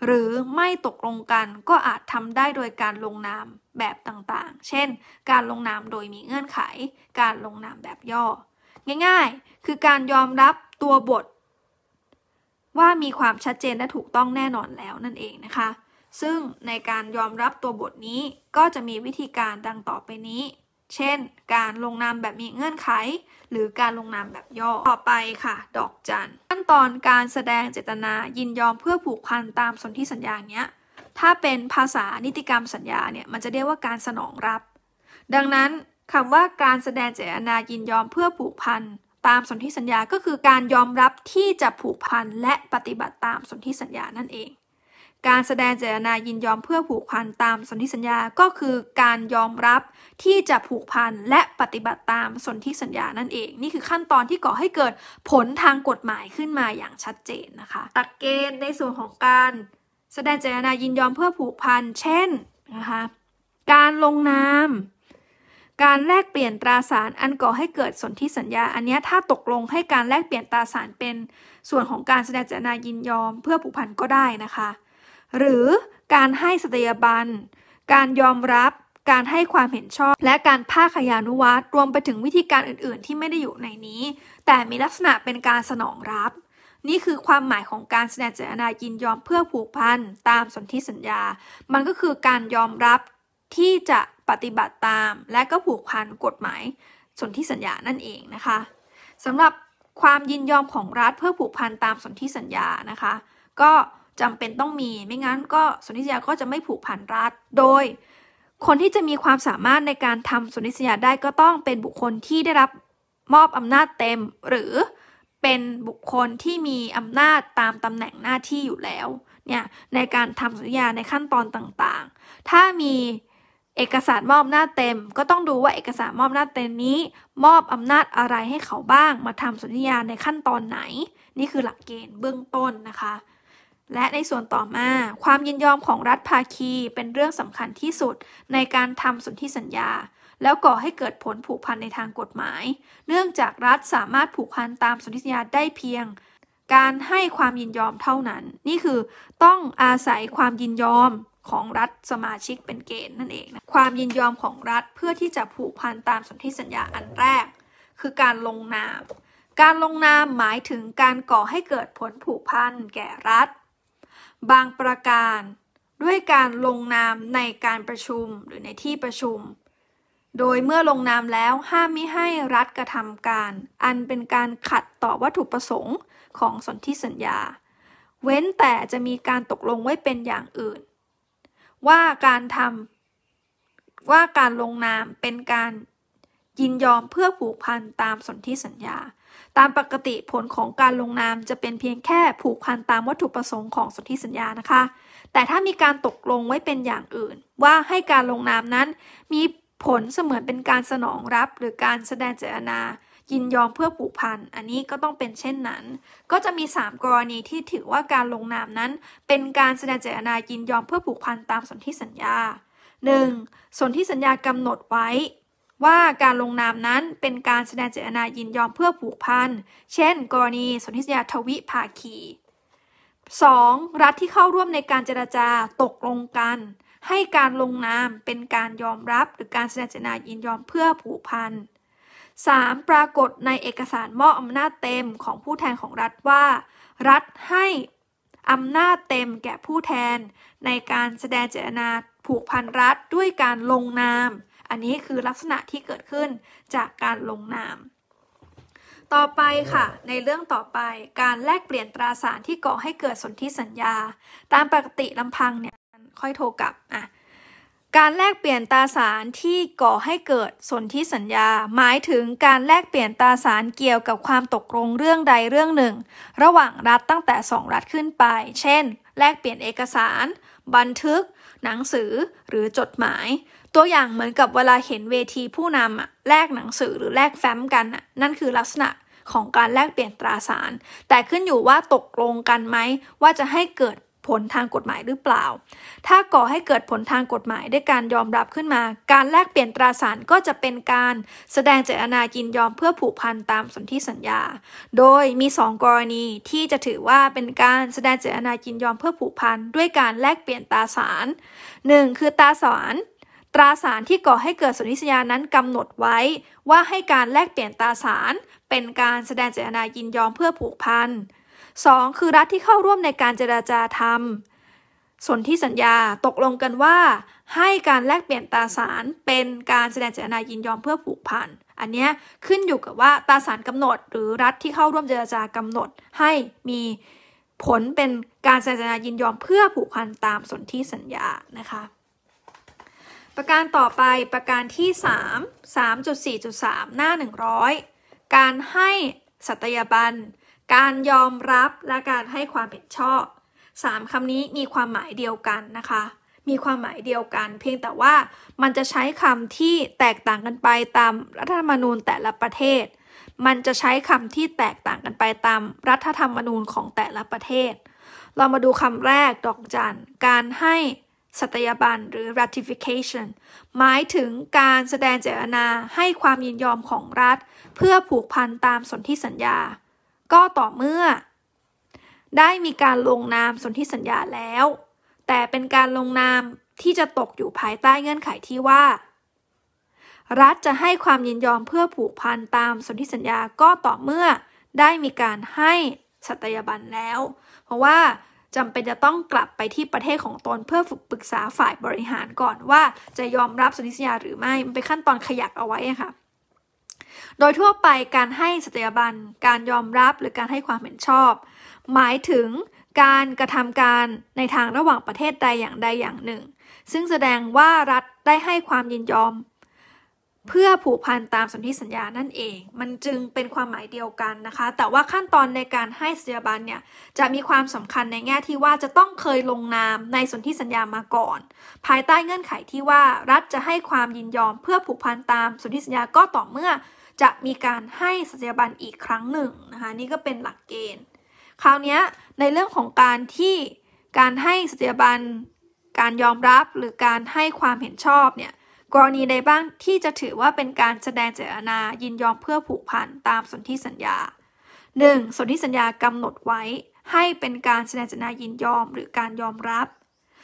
หรือไม่ตกลงกันก็อาจทำได้โดยการลงนามแบบต่างๆ เช่น การลงนามโดยมีเงื่อนไข การลงนามแบบย่อ ง่ายๆ คือการยอมรับตัวบท ว่ามีความชัดเจนและถูกต้องแน่นอนแล้วนั่นเองนะคะ ซึ่งในการยอมรับตัวบทนี้ก็จะมีวิธีการดังต่อไปนี้เช่น การลงนามแบบมีเงื่อนไข หรือการลงนามแบบย่อต่อไปค่ะ ดอกจันขั้นตอนการแสดงเจตนายินยอมเพื่อผูกพันตามสนธิสัญญาเนี้ยถ้าเป็นภาษานิติกรรมสัญญาเนี่ยมันจะเรียกว่าการสนองรับ ดังนั้นคำว่าการแสดงเจตนายินยอมเพื่อผูกพันตามสนธิสัญญาก็คือการยอมรับที่จะผูกพันและปฏิบัติตามสนธิสัญญานั่นเองการแสดงเจตนายินยอมเพื่อผูกพันตามสนธิสัญญา ก็คือ การยอมรับที่จะผูกพันและปฏิบัติตามสนธิสัญญานั่นเอง นี่คือขั้นตอนที่ก่อให้เกิดผลทางกฎหมายขึ้นมาอย่างชัดเจนนะคะตักเกณฑ์ในส่วนของการแสดงเจตนายินยอมเพื่อผูกพัน เช่น นะคะ การลงนาม การแลกเปลี่ยนตราสารอันก่อให้เกิดสนธิสัญญา อันนี้ถ้าตกลงให้การแลกเปลี่ยนตราสารเป็นส่วนของการแสดงเจตนายินยอม เพื่อผูกพันก็ได้นะคะหรือการให้สถยาบัน การยอมรับการให้ความเห็นชอบ และการภาคขยานุวัตรรวมไปถึงวิธีการอื่นๆที่ไม่ได้อยู่ในนี้ แต่มีลักษณะเป็นการสนองรับ นี่คือความหมายของการแสดงเจตนายินยอมเพื่อผูกพันตามสนธิสัญญา มันก็คือการยอมรับที่จะปฏิบัติตาม และก็ผูกพันกฎหมายสนธิสัญญานั่นเองนะคะสำหรับความยินยอมของรัฐเพื่อผูกพันตามสนธิสัญญานะคะ ก็จำเป็นต้องมีไม่งั้นก็สนิสัญญาก็จะไม่ผูกพันรัฐโดย คนที่จะมีความสามารถในการทำสนิสัญญาได้ก็ต้องเป็นบุคคลที่ได้รับมอบอำนาจเต็ม หรือเป็นบุคคลที่มีอำนาจตามตำแหน่งหน้าที่อยู่แล้วเนี่ยในการทำสัญญาในขั้นตอนต่างๆ ถ้ามีเอกสารมอบอำนาจเต็ม ก็ต้องดูว่าเอกสารมอบอำนาจเต็มนี้ มอบอำนาจอะไรให้เขาบ้างมาทำสัญญาในขั้นตอนไหน นี่คือหลักเกณฑ์เบื้องต้นนะคะและในส่วนต่อมา ความยินยอมของรัฐภาคีเป็นเรื่องสำคัญที่สุดในการทำสนธิสัญญา แล้วก่อให้เกิดผลผูกพันในทางกฎหมาย เนื่องจากรัฐสามารถผูกพันตามสนธิสัญญาได้เพียง การให้ความยินยอมเท่านั้น นี่คือต้องอาศัยความยินยอมของรัฐสมาชิกเป็นเกณฑ์นั่นเองนะความยินยอมของรัฐเพื่อที่จะผูกพันตามสนธิสัญญาอันแรก คือการลงนาม การลงนามหมายถึงการก่อให้เกิดผลผูกพันแก่รัฐบางประการด้วยการลงนามในการประชุมหรือในที่ประชุม โดยเมื่อลงนามแล้วห้ามมิให้รัฐกระทำการ อันเป็นการขัดต่อวัตถุประสงค์ของสนธิสัญญา เว้นแต่จะมีการตกลงไว้เป็นอย่างอื่น ว่าการทำว่าการลงนามเป็นการยินยอมเพื่อผูกพันตามสนธิสัญญาตามปกติผลของการลงนามจะเป็นเพียงแค่ผูกพันตามวัตถุประสงค์ของสนธิสัญญานะคะ แต่ถ้ามีการตกลงไว้เป็นอย่างอื่น ว่าให้การลงนามนั้นมีผลเสมือนเป็นการสนองรับ หรือการแสดงเจตนายินยอมเพื่อผูกพันอันนี้ก็ต้องเป็นเช่นนั้น ก็จะมี 3 กรณีที่ถือว่าการลงนามนั้นเป็นการแสดงเจตนายินยอมเพื่อผูกพันตามสนธิสัญญา 1. ส่นธิสัญญากำหนดไว้ว่าการลงนามนั้นเป็นการแสดงเจตนายินยอมเพื่อผูกพัน เช่น กรณีสนธิสัญญาทวิภาคี 2. รัฐที่เข้าร่วมในการเจรจาตกลงกัน ให้การลงนามเป็นการยอมรับ หรือการแสดงเจตนายินยอมเพื่อผูกพัน 3. ปรากฏในเอกสารมอบอำนาจเต็มของผู้แทนของรัฐว่า รัฐให้อำนาจเต็มแก่ผู้แทนในการแสดงเจตนาผูกพันรัฐด้วยการลงนามอันนี้คือลักษณะที่เกิดขึ้นจากการลงนาม ต่อไปค่ะ ในเรื่องต่อไป การแลกเปลี่ยนตราสารที่ก่อให้เกิดสนธิสัญญา ตามปกติลำพังเนี่ยค่อยโทรกลับอ่ะการแลกเปลี่ยนตราสารที่ก่อให้เกิดสนธิสัญญา หมายถึงการแลกเปลี่ยนตราสารเกี่ยวกับความตกลงเรื่องใดเรื่องหนึ่ง ระหว่างรัฐตั้งแต่สองรัฐขึ้นไป เช่น แลกเปลี่ยนเอกสาร บันทึก หนังสือหรือจดหมายตัวอย่างเหมือนกับเวลาเห็นเวทีผู้นำอะแลกหนังสือหรือแลกแฟ้มกันอะนั่นคือลักษณะของการแลกเปลี่ยนตราสาร แต่ขึ้นอยู่ว่าตกลงกันไหมว่าจะให้เกิดผลทางกฎหมายหรือเปล่า ถ้าก่อให้เกิดผลทางกฎหมายด้วยการยอมรับขึ้นมาการแลกเปลี่ยนตราสารก็จะเป็นการแสดงเจตนายินยอมเพื่อผูกพันตามสนธิสัญญา โดยมี 2 กรณีที่จะถือว่าเป็นการแสดงเจตนายินยอมเพื่อผูกพันด้วยการแลกเปลี่ยนตราสาร 1. คือตราสารตราสารที่ก่อให้เกิดสนิสัญญานั้นกำหนดไว้ว่าให้การแลกเปลี่ยนตราสารเป็นการแสดงเจตนายินยอมเพื่อผูกพัน 2. คือรัฐที่เข้าร่วมในการเจราจาธรรมสนธิสัญญาตกลงกันว่า ให้การแลกเปลี่ยนตราสารเป็นการแสดงเจตนายินยอมเพื่อผูกพัน อันนี้ขึ้นอยู่กับว่าตราสารกำหนด หรือรัฐที่เข้าร่วมเจรจากำหนด ให้มีผลเป็นการแสดงเจตนายินยอมเพื่อผูกพันตามสนธิสัญญานะคะประการต่อไปประการที่ 3 3.4.3 หน้า 100 การให้สัตยาบัน การยอมรับและการให้ความเห็นชอบ 3คำนี้มีความหมายเดียวกันนะคะ มีความหมายเดียวกันเพียงแต่ว่ามันจะใช้คำที่แตกต่างกันไปตามรัฐธรรมนูญแต่ละประเทศ มันจะใช้คำที่แตกต่างกันไปตามรัฐธรรมนูญของแต่ละประเทศ เรามาดูคำแรกดอกจัน การให้สัตยาบันหรือ ratification หมายถึงการแสดงเจตนาให้ความยินยอมของรัฐเพื่อผูกพันตามสนธิสัญญา ก็ต่อเมื่อ ได้มีการลงนามสนธิสัญญาแล้ว แต่เป็นการลงนามที่จะตกอยู่ภายใต้เงื่อนไขที่ว่า รัฐจะให้ความยินยอมเพื่อผูกพันตามสนธิสัญญา ก็ต่อเมื่อได้มีการให้สัตยาบันแล้ว เพราะว่าจำเป็นจะต้องกลับไปที่ประเทศของตนเพื่อฝึกปรึกษาฝ่ายบริหารก่อนว่าจะยอมรับสนิสัญญาหรือไม่ มันเป็นขั้นตอนขยักเอาไว้ค่ะโดยทั่วไปการให้สัตยาบัน การยอมรับหรือการให้ความเห็นชอบ หมายถึงการกระทำการในทางระหว่างประเทศใดอย่างใดอย่างหนึ่ง ซึ่งแสดงว่ารัฐได้ให้ความยินยอมเพื่อผูกพันตามสนธิสัญญา นั่นเอง มันจึงเป็นความหมายเดียวกันนะคะ แต่ว่าขั้นตอนในการให้สัญญาบันเนี่ย จะมีความสำคัญในแง่ที่ว่าจะต้องเคยลงนามในสนธิสัญญามาก่อน ภายใต้เงื่อนไขที่ว่ารัฐจะให้ความยินยอมเพื่อผูกพันตามสนธิสัญญาก็ต่อเมื่อจะมีการให้สัญญาบันอีกครั้งหนึ่งนะคะนี่ก็เป็นหลักเกณฑ์ คราวนี้ในเรื่องของการที่การให้สัญญาบันการยอมรับหรือการให้ความเห็นชอบเนี่ยกรณีใดบ้างที่จะถือว่าเป็นการแสดงเจตนายินยอมเพื่อผูกพันตามสนธิสัญญา 1. สนธิสัญญากำหนดไว้ให้เป็นการแสดงเจตนายินยอมหรือการยอมรับ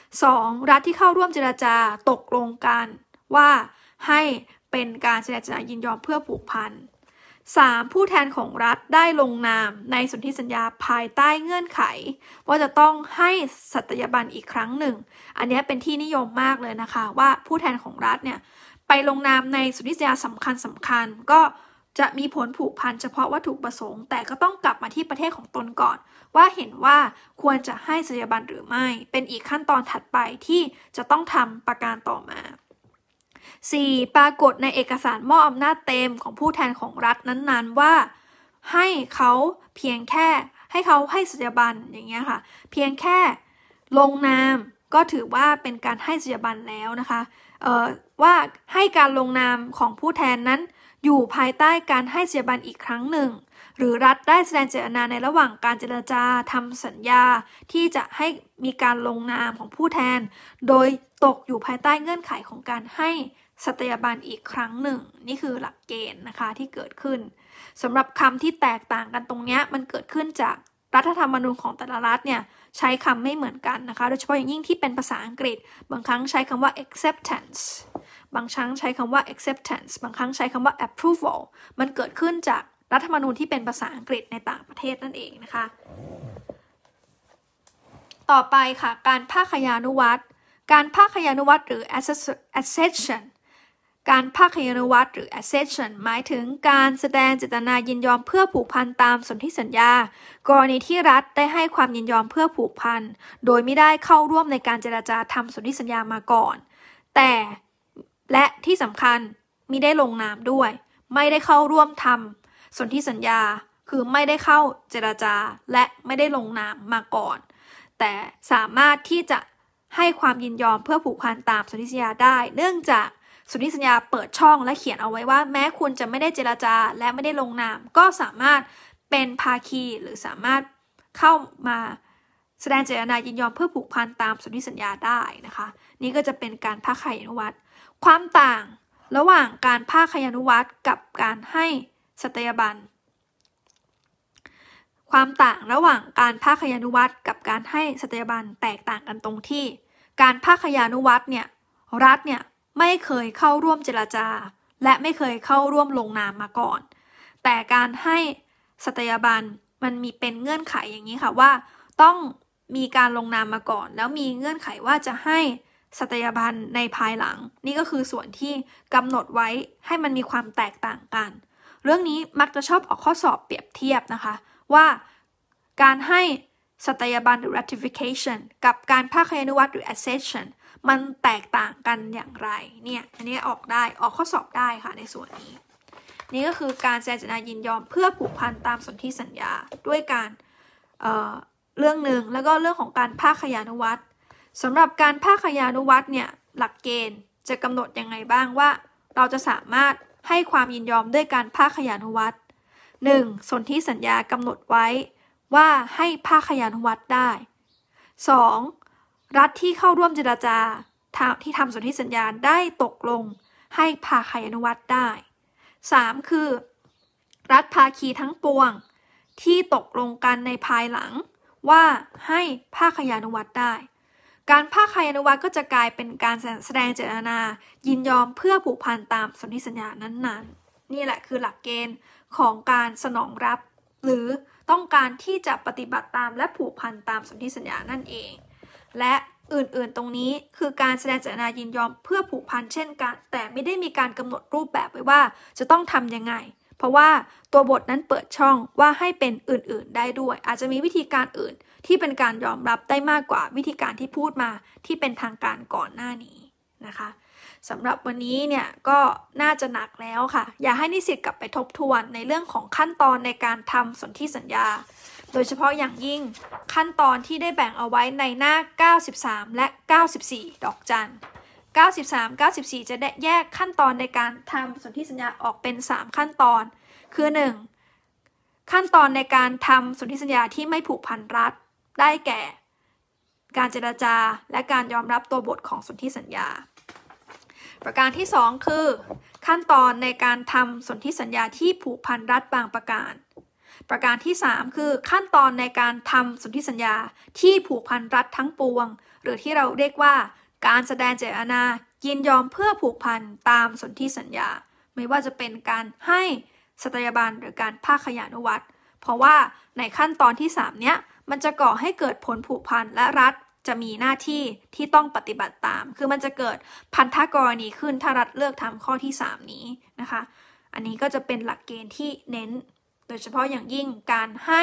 2. รัฐที่เข้าร่วมเจราจาตกลงกัน ว่า ให้เป็นการแสดงเจตนายินยอมเพื่อผูกพัน 3. ผู้แทนของรัฐได้ลงนามในสนธิสัญญาภายใต้เงื่อนไข ว่าจะต้องให้สัตยาบันอีกครั้งหนึ่ง อันนี้เป็นที่นิยมมากเลยนะคะ ว่าผู้แทนของรัฐเนี่ยไปลงนามในสนธิสัญญาสำคัญสำคัญก็จะมีผลผูกพันเฉพาะวัตถุประสงค์แต่ก็ต้องกลับมาที่ประเทศของตนก่อน ว่าเห็นว่าควรจะให้สัตยาบันหรือไม่ เป็นอีกขั้นตอนถัดไปที่จะต้องทำประการต่อมา 4. ปรากฏในเอกสารมอบอำนาจเต็มของผู้แทนของรัฐนั้นๆว่า ให้เขาเพียงแค่ให้เขาให้สัญญบันอย่างเงี้ยค่ะเพียงแค่ลงนามก็ถือว่าเป็นการให้สัญญบันแล้วนะคะว่าให้การลงนามของผู้แทนนั้น อยู่ภายใต้การให้สัญญบันอีกครั้งหนึ่งหรือรัฐได้แสดงเจตนา ในระหว่างการเจรจา ทำสัญญา ที่จะให้มีการลงนามของผู้แทน โดยตกอยู่ภายใต้เงื่อนไขของการให้ สัตยาบันอีกครั้งหนึ่ง นี่คือหลักเกณฑ์นะคะ ที่เกิดขึ้นสำหรับคำที่แตกต่างกันตรงนี้มันเกิดขึ้นจากรัฐธรรมนูญของแต่ละรัฐเนี่ย ใช้คำไม่เหมือนกันนะคะโดยเฉพาะอย่างยิ่งที่เป็นภาษาอังกฤษ บางครั้งใช้คำว่า acceptance บางครั้งใช้คำว่า acceptance บางครั้งใช้คำว่า approval มันเกิดขึ้นจากรัฐธรรมนูญที่เป็นภาษาอังกฤษในต่างประเทศนั่นเองนะคะ ต่อไปค่ะ การภาคยานุวัตรการภาคยานุวัตรหรือ accession การภาคยานุวัตรหรือ accession หมายถึงการแสดงเจตนายินยอมเพื่อผูกพันตามสนธิสัญญากรณีที่รัฐได้ให้ความยินยอมเพื่อผูกพันโดยไม่ได้เข้าร่วมในการเจราจาทำสนธิสัญญามาก่อน แต่และที่สำคัญมิได้ลงนามด้วย ไม่ได้เข้าร่วมทำสนี่สัญญาคือไม่ได้เข้าเจราจาและไม่ได้ลงนามมาก่อน แต่สามารถที่จะให้ความยินยอมเพื่อผูกพันตามสนธิสัญญาได้ เนื่องจากสนธิสัญญาเปิดช่องและเขียนเอาไว้ว่า แม้คุณจะไม่ได้เจราจาและไม่ได้ลงนาม ก็สามารถเป็นภาคีหรือสามารถเข้ามา แสดงเจตนายินยอมเพื่อผูกพันตามสนธิสัญญาได้นะคะ นี่ก็จะเป็นการภาคขยานุวัตรความต่างระหว่างการภาคขยานุวัตรกับการให้ัตยาบันความต่างระหว่างการภาคยานุวัตรกับการให้สัตยาบันแตกต่างกันตรงที่ การภาคยานุวัตรเนี่ยรัฐเนี่ยไม่เคยเข้าร่วมเจรจา และไม่เคยเข้าร่วมลงนามมาก่อน แต่การให้สัตยาบันมันมีเป็นเงื่อนไขอย่างนี้ค่ะว่า ต้องมีการลงนามมาก่อน แล้วมีเงื่อนไขว่าจะให้สัตยาบันในภายหลัง นี่ก็คือส่วนที่กำหนดไว้ให้มันมีความแตกต่างกันเรื่องนี้มักจะชอบออกข้อสอบเปรียบเทียบนะคะ ว่าการให้สัตยาบันหรือ ratification กับการภาคยานุวัตหรือ accession มันแตกต่างกันอย่างไร เนี่ยอันนี้ออกได้ออกข้อสอบได้ค่ะในส่วนนี้นี่ก็คือการแสดงจนายินยอมเพื่อผูกพันตามสนธิสัญญาด้วยการเเรื่องหนึ่งแล้วก็เรื่องของการภาคยานุวัตสำหรับการภาคยานุวัตเนี่ยหลักเกณฑ์จะกำหนดยังไงบ้างว่าเราจะสามารถให้ความยินยอมด้วยการภาคยานุวัตร 1. สนธิสัญญากำหนดไว้ว่าให้ภาคยานุวัตรได้ 2. รัฐที่เข้าร่วมเจราจาที่ทำสนธิสัญญาได้ตกลงให้ภาคยานุวัตรได้ 3. คือ รัฐภาคีทั้งปวงที่ตกลงกันในภายหลัง ว่าให้ภาคยานุวัตรได้การภาคไคยอนุวัตก็จะกลายเป็นการแสดงเจตนายินยอมเพื่อผูกพันตามสนธิสัญญานั้นๆนี่แหละคือหลักเกณฑ์ของการสนองรับ หรือต้องการที่จะปฏิบัติตามและผูกพันตามสนธิสัญญานั่นเอง และอื่นๆตรงนี้คือการแสดงเจตนายินยอมเพื่อผูกพันเช่นกัน แต่ไม่ได้มีการกำหนดรูปแบบไว้ว่าจะต้องทํำยังไงราะว่า ตัวบทนั้นเปิดช่องว่าให้เป็นอื่นๆได้ด้วย อาจจะมีวิธีการอื่นที่เป็นการยอมรับได้มากกว่าวิธีการที่พูดมาที่เป็นทางการก่อนหน้านี้นะคะสำหรับวันนี้เนี่ยก็น่าจะหนักแล้วค่ะ อย่าให้นิสิตกลับไปทบทวนในเรื่องของขั้นตอนในการทำสนธิสัญญา โดยเฉพาะอย่างยิ่งขั้นตอนที่ได้แบ่งเอาไว้ในหน้า 93 และ 94 ดอกจัน93 94 จะแยกขั้นตอนในการทำสนธิสัญญาออกเป็น 3 ขั้นตอน คือ 1. ขั้นตอนในการทำสนธิสัญญาที่ไม่ผูกพันรัฐได้แก่ การเจราจาและการยอมรับตัวบทของสนธิสัญญา ประการที่ 2 คือ ขั้นตอนในการทำสนธิสัญญาที่ผูกพันรัฐบางประการ ประการที่ 3 คือขั้นตอนในการทำสนธิสัญญาที่ผูกพันรัฐทั้งปวง หรือที่เราเรียกว่าการแสดงเจตนายินยอมเพื่อผูกพันตามสนธิสัญญา ไม่ว่าจะเป็นการให้สตยาบัน หรือการภาคขยานุวัตร เพราะว่าในขั้นตอนที่3เนี้ย มันจะก่อให้เกิดผลผูกพันและรัฐจะมีหน้าที่ที่ต้องปฏิบัติตาม คือมันจะเกิดพันธกรณีขึ้นถ้ารัฐเลือกทำข้อที่ 3 นี้นะคะ อันนี้ก็จะเป็นหลักเกณฑ์ที่เน้น โดยเฉพาะอย่างยิ่งการให้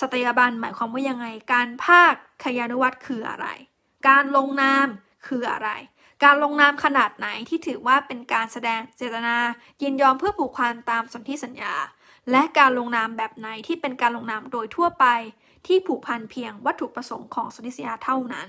สตยาบัน หมายความว่ายังไงการภาคขยานุวัตรคืออะไร การลงนามคืออะไร การลงนามขนาดไหนที่ถือว่าเป็นการแสดงเจตนา ยินยอมเพื่อผูกพันตามสนธิสัญญา และการลงนามแบบไหนที่เป็นการลงนามโดยทั่วไป ที่ผูกพันเพียงวัตถุประสงค์ของสนธิสัญญาเท่านั้น